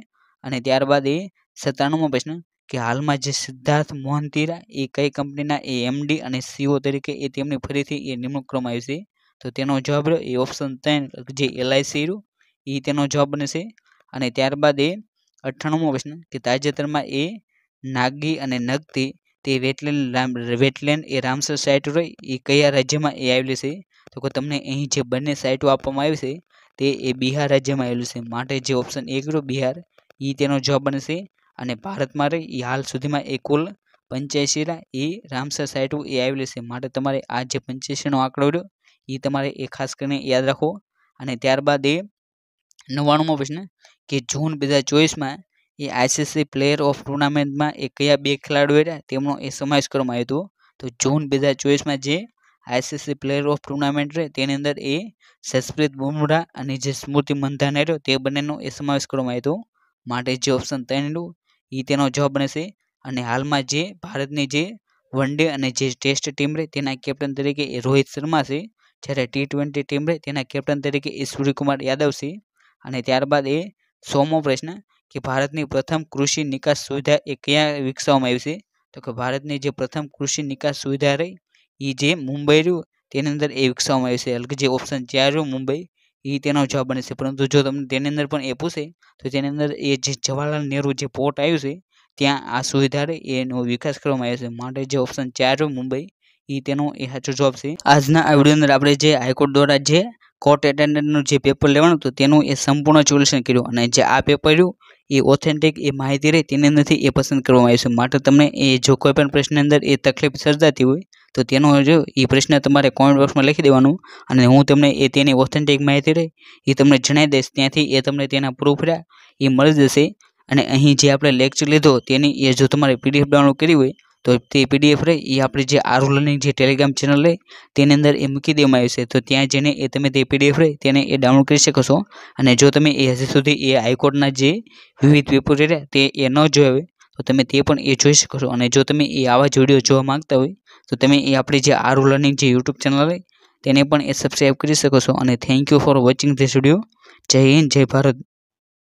અને ત્યારબાદ એ સત્તાણુંમાં પ્રશ્ન કે હાલમાં જે સિદ્ધાર્થ મોહનતીરા એ કઈ કંપનીના એ એમડી અને સીઓ તરીકે એ તેમની ફરીથી એ નિમણૂક કરવામાં આવી છે તો તેનો જવાબ રહ્યો એ ઓપ્શન ત્રણ જે એલઆઈસી રહ્યું એ તેનો જવાબ બનશે અને ત્યારબાદ એ અઠ્ઠાણુંમો પ્રશ્ન કે તાજેતરમાં એ નાગી અને નગતી તે વેટલેન્ડ વેટલેન્ડ એ રામસર સાઇટ રહી એ કયા રાજ્યમાં એ આવેલી છે તો કે તમને અહીં જે બંને સાઇટો આપવામાં આવી છે તે એ બિહાર રાજ્યમાં આવેલું છે માટે જે ઓપ્શન એ રહ્યો બિહાર એ તેનો જવાબ બનશે અને ભારતમાં રહી એ હાલ સુધીમાં એ કુલ પંચ્યાસી એ રામસર સાઇટો એ આવેલી છે માટે તમારે આ જે પંચ્યાસીનો આંકડો રહ્યો એ તમારે એ ખાસ કરીને યાદ રાખો અને ત્યારબાદ એ નવ્વાણુંમો પ્રશ્ન કે જૂન બે હજાર ચોવીસમાં એ આઈસીસી પ્લેયર ઓફ ટુર્નામેન્ટમાં એ કયા બે ખેલાડીઓ રહ્યા તેમનો એ સમાવેશ કરવામાં આવ્યો હતો તો જૂન બે હજાર ચોવીસમાં જે આઈસીસી પ્લેયર ઓફ ટુર્નામેન્ટ રહે તેની અંદર એ જસપ્રીત બુમરાહ અને જે સ્મૃતિ મંધાને રહ્યો તે બંનેનો એ સમાવેશ કરવામાં આવ્યો હતો માટે જે ઓપ્શન ત્રણનું એ તેનો જવાબ બનશે અને હાલમાં જે ભારતની જે વન ડે અને જે ટેસ્ટ ટીમ રહે તેના કેપ્ટન તરીકે રોહિત શર્મા છે જ્યારે ટી ટ્વેન્ટી ટીમ રહી તેના કેપ્ટન તરીકે એ સૂર્યકુમાર યાદવ છે અને ત્યારબાદ એ સોમો પ્રશ્ન કે ભારતની પ્રથમ કૃષિ નિકાસ સુવિધા એ ક્યાં વિકસાવવામાં આવી છે તો કે ભારતની જે પ્રથમ કૃષિ નિકાસ સુવિધા રહી એ જે મુંબઈ રહ્યું તેની અંદર એ વિકસાવવામાં આવી છે એટલે કે જે ઓપ્શન ચાર રહ્યું મુંબઈ એ તેનો જવાબ બને છે પરંતુ જો તમને તેની અંદર પણ એ પૂછે તો તેની અંદર એ જે જવાહરલાલ નહેરુ જે પોર્ટ આવ્યું છે ત્યાં આ સુવિધા એનો વિકાસ કરવામાં આવ્યો છે માટે જે ઓપ્શન ચાર મુંબઈ એ તેનો એ સાચો જવાબ છે આજના આ વિડીયો અંદર આપણે જે હાઈકોર્ટ દ્વારા જે કોર્ટ એટેન્ડન્ટનું જે પેપર લેવાનું હતું તેનું એ સંપૂર્ણ ચોલ્યુશન કર્યું અને જે આ પેપર એ ઓથેન્ટિક એ માહિતી રહે તેની અંદરથી એ પસંદ કરવામાં આવ્યું છે માટે તમને એ જો કોઈ પણ પ્રશ્ન અંદર એ તકલીફ સર્જાતી હોય તો તેનો જો એ પ્રશ્ન તમારે કોમેન્ટ બોક્સમાં લખી દેવાનું અને હું તમને એ તેની ઓથેન્ટિક માહિતી રહે એ તમને જણાવી દઈશ ત્યાંથી એ તમને તેના પ્રૂફ રહ્યા એ મળી જશે અને અહીં જે આપણે લેક્ચર લીધો તેની એ જો તમારે પીડીએફ ડાઉનલોડ કરી હોય તો તે પીડીએફ રહે એ આપણે જે આરુ લર્નિંગ જે ટેલિગ્રામ ચેનલ રહે તેની અંદર એ મૂકી દેવામાં આવ્યું છે તો ત્યાં જઈને એ તમે તે પીડીએફ રહે તેને એ ડાઉનલોડ કરી શકશો અને જો તમે એ હજી સુધી એ હાઈકોર્ટના જે વિવિધ પેપર રહે તે એ ન જોયા હોય તો તમે તે પણ એ જોઈ શકો અને જો તમે એ આવા જ વિડીયો જોવા માગતા હોય તો તમે એ આપણી જે આરુ લર્નિંગ જે યુટ્યુબ ચેનલ રહે તેને પણ એ સબસ્ક્રાઈબ કરી શકો છો અને thank you for watching this video Jai Hind જય ભારત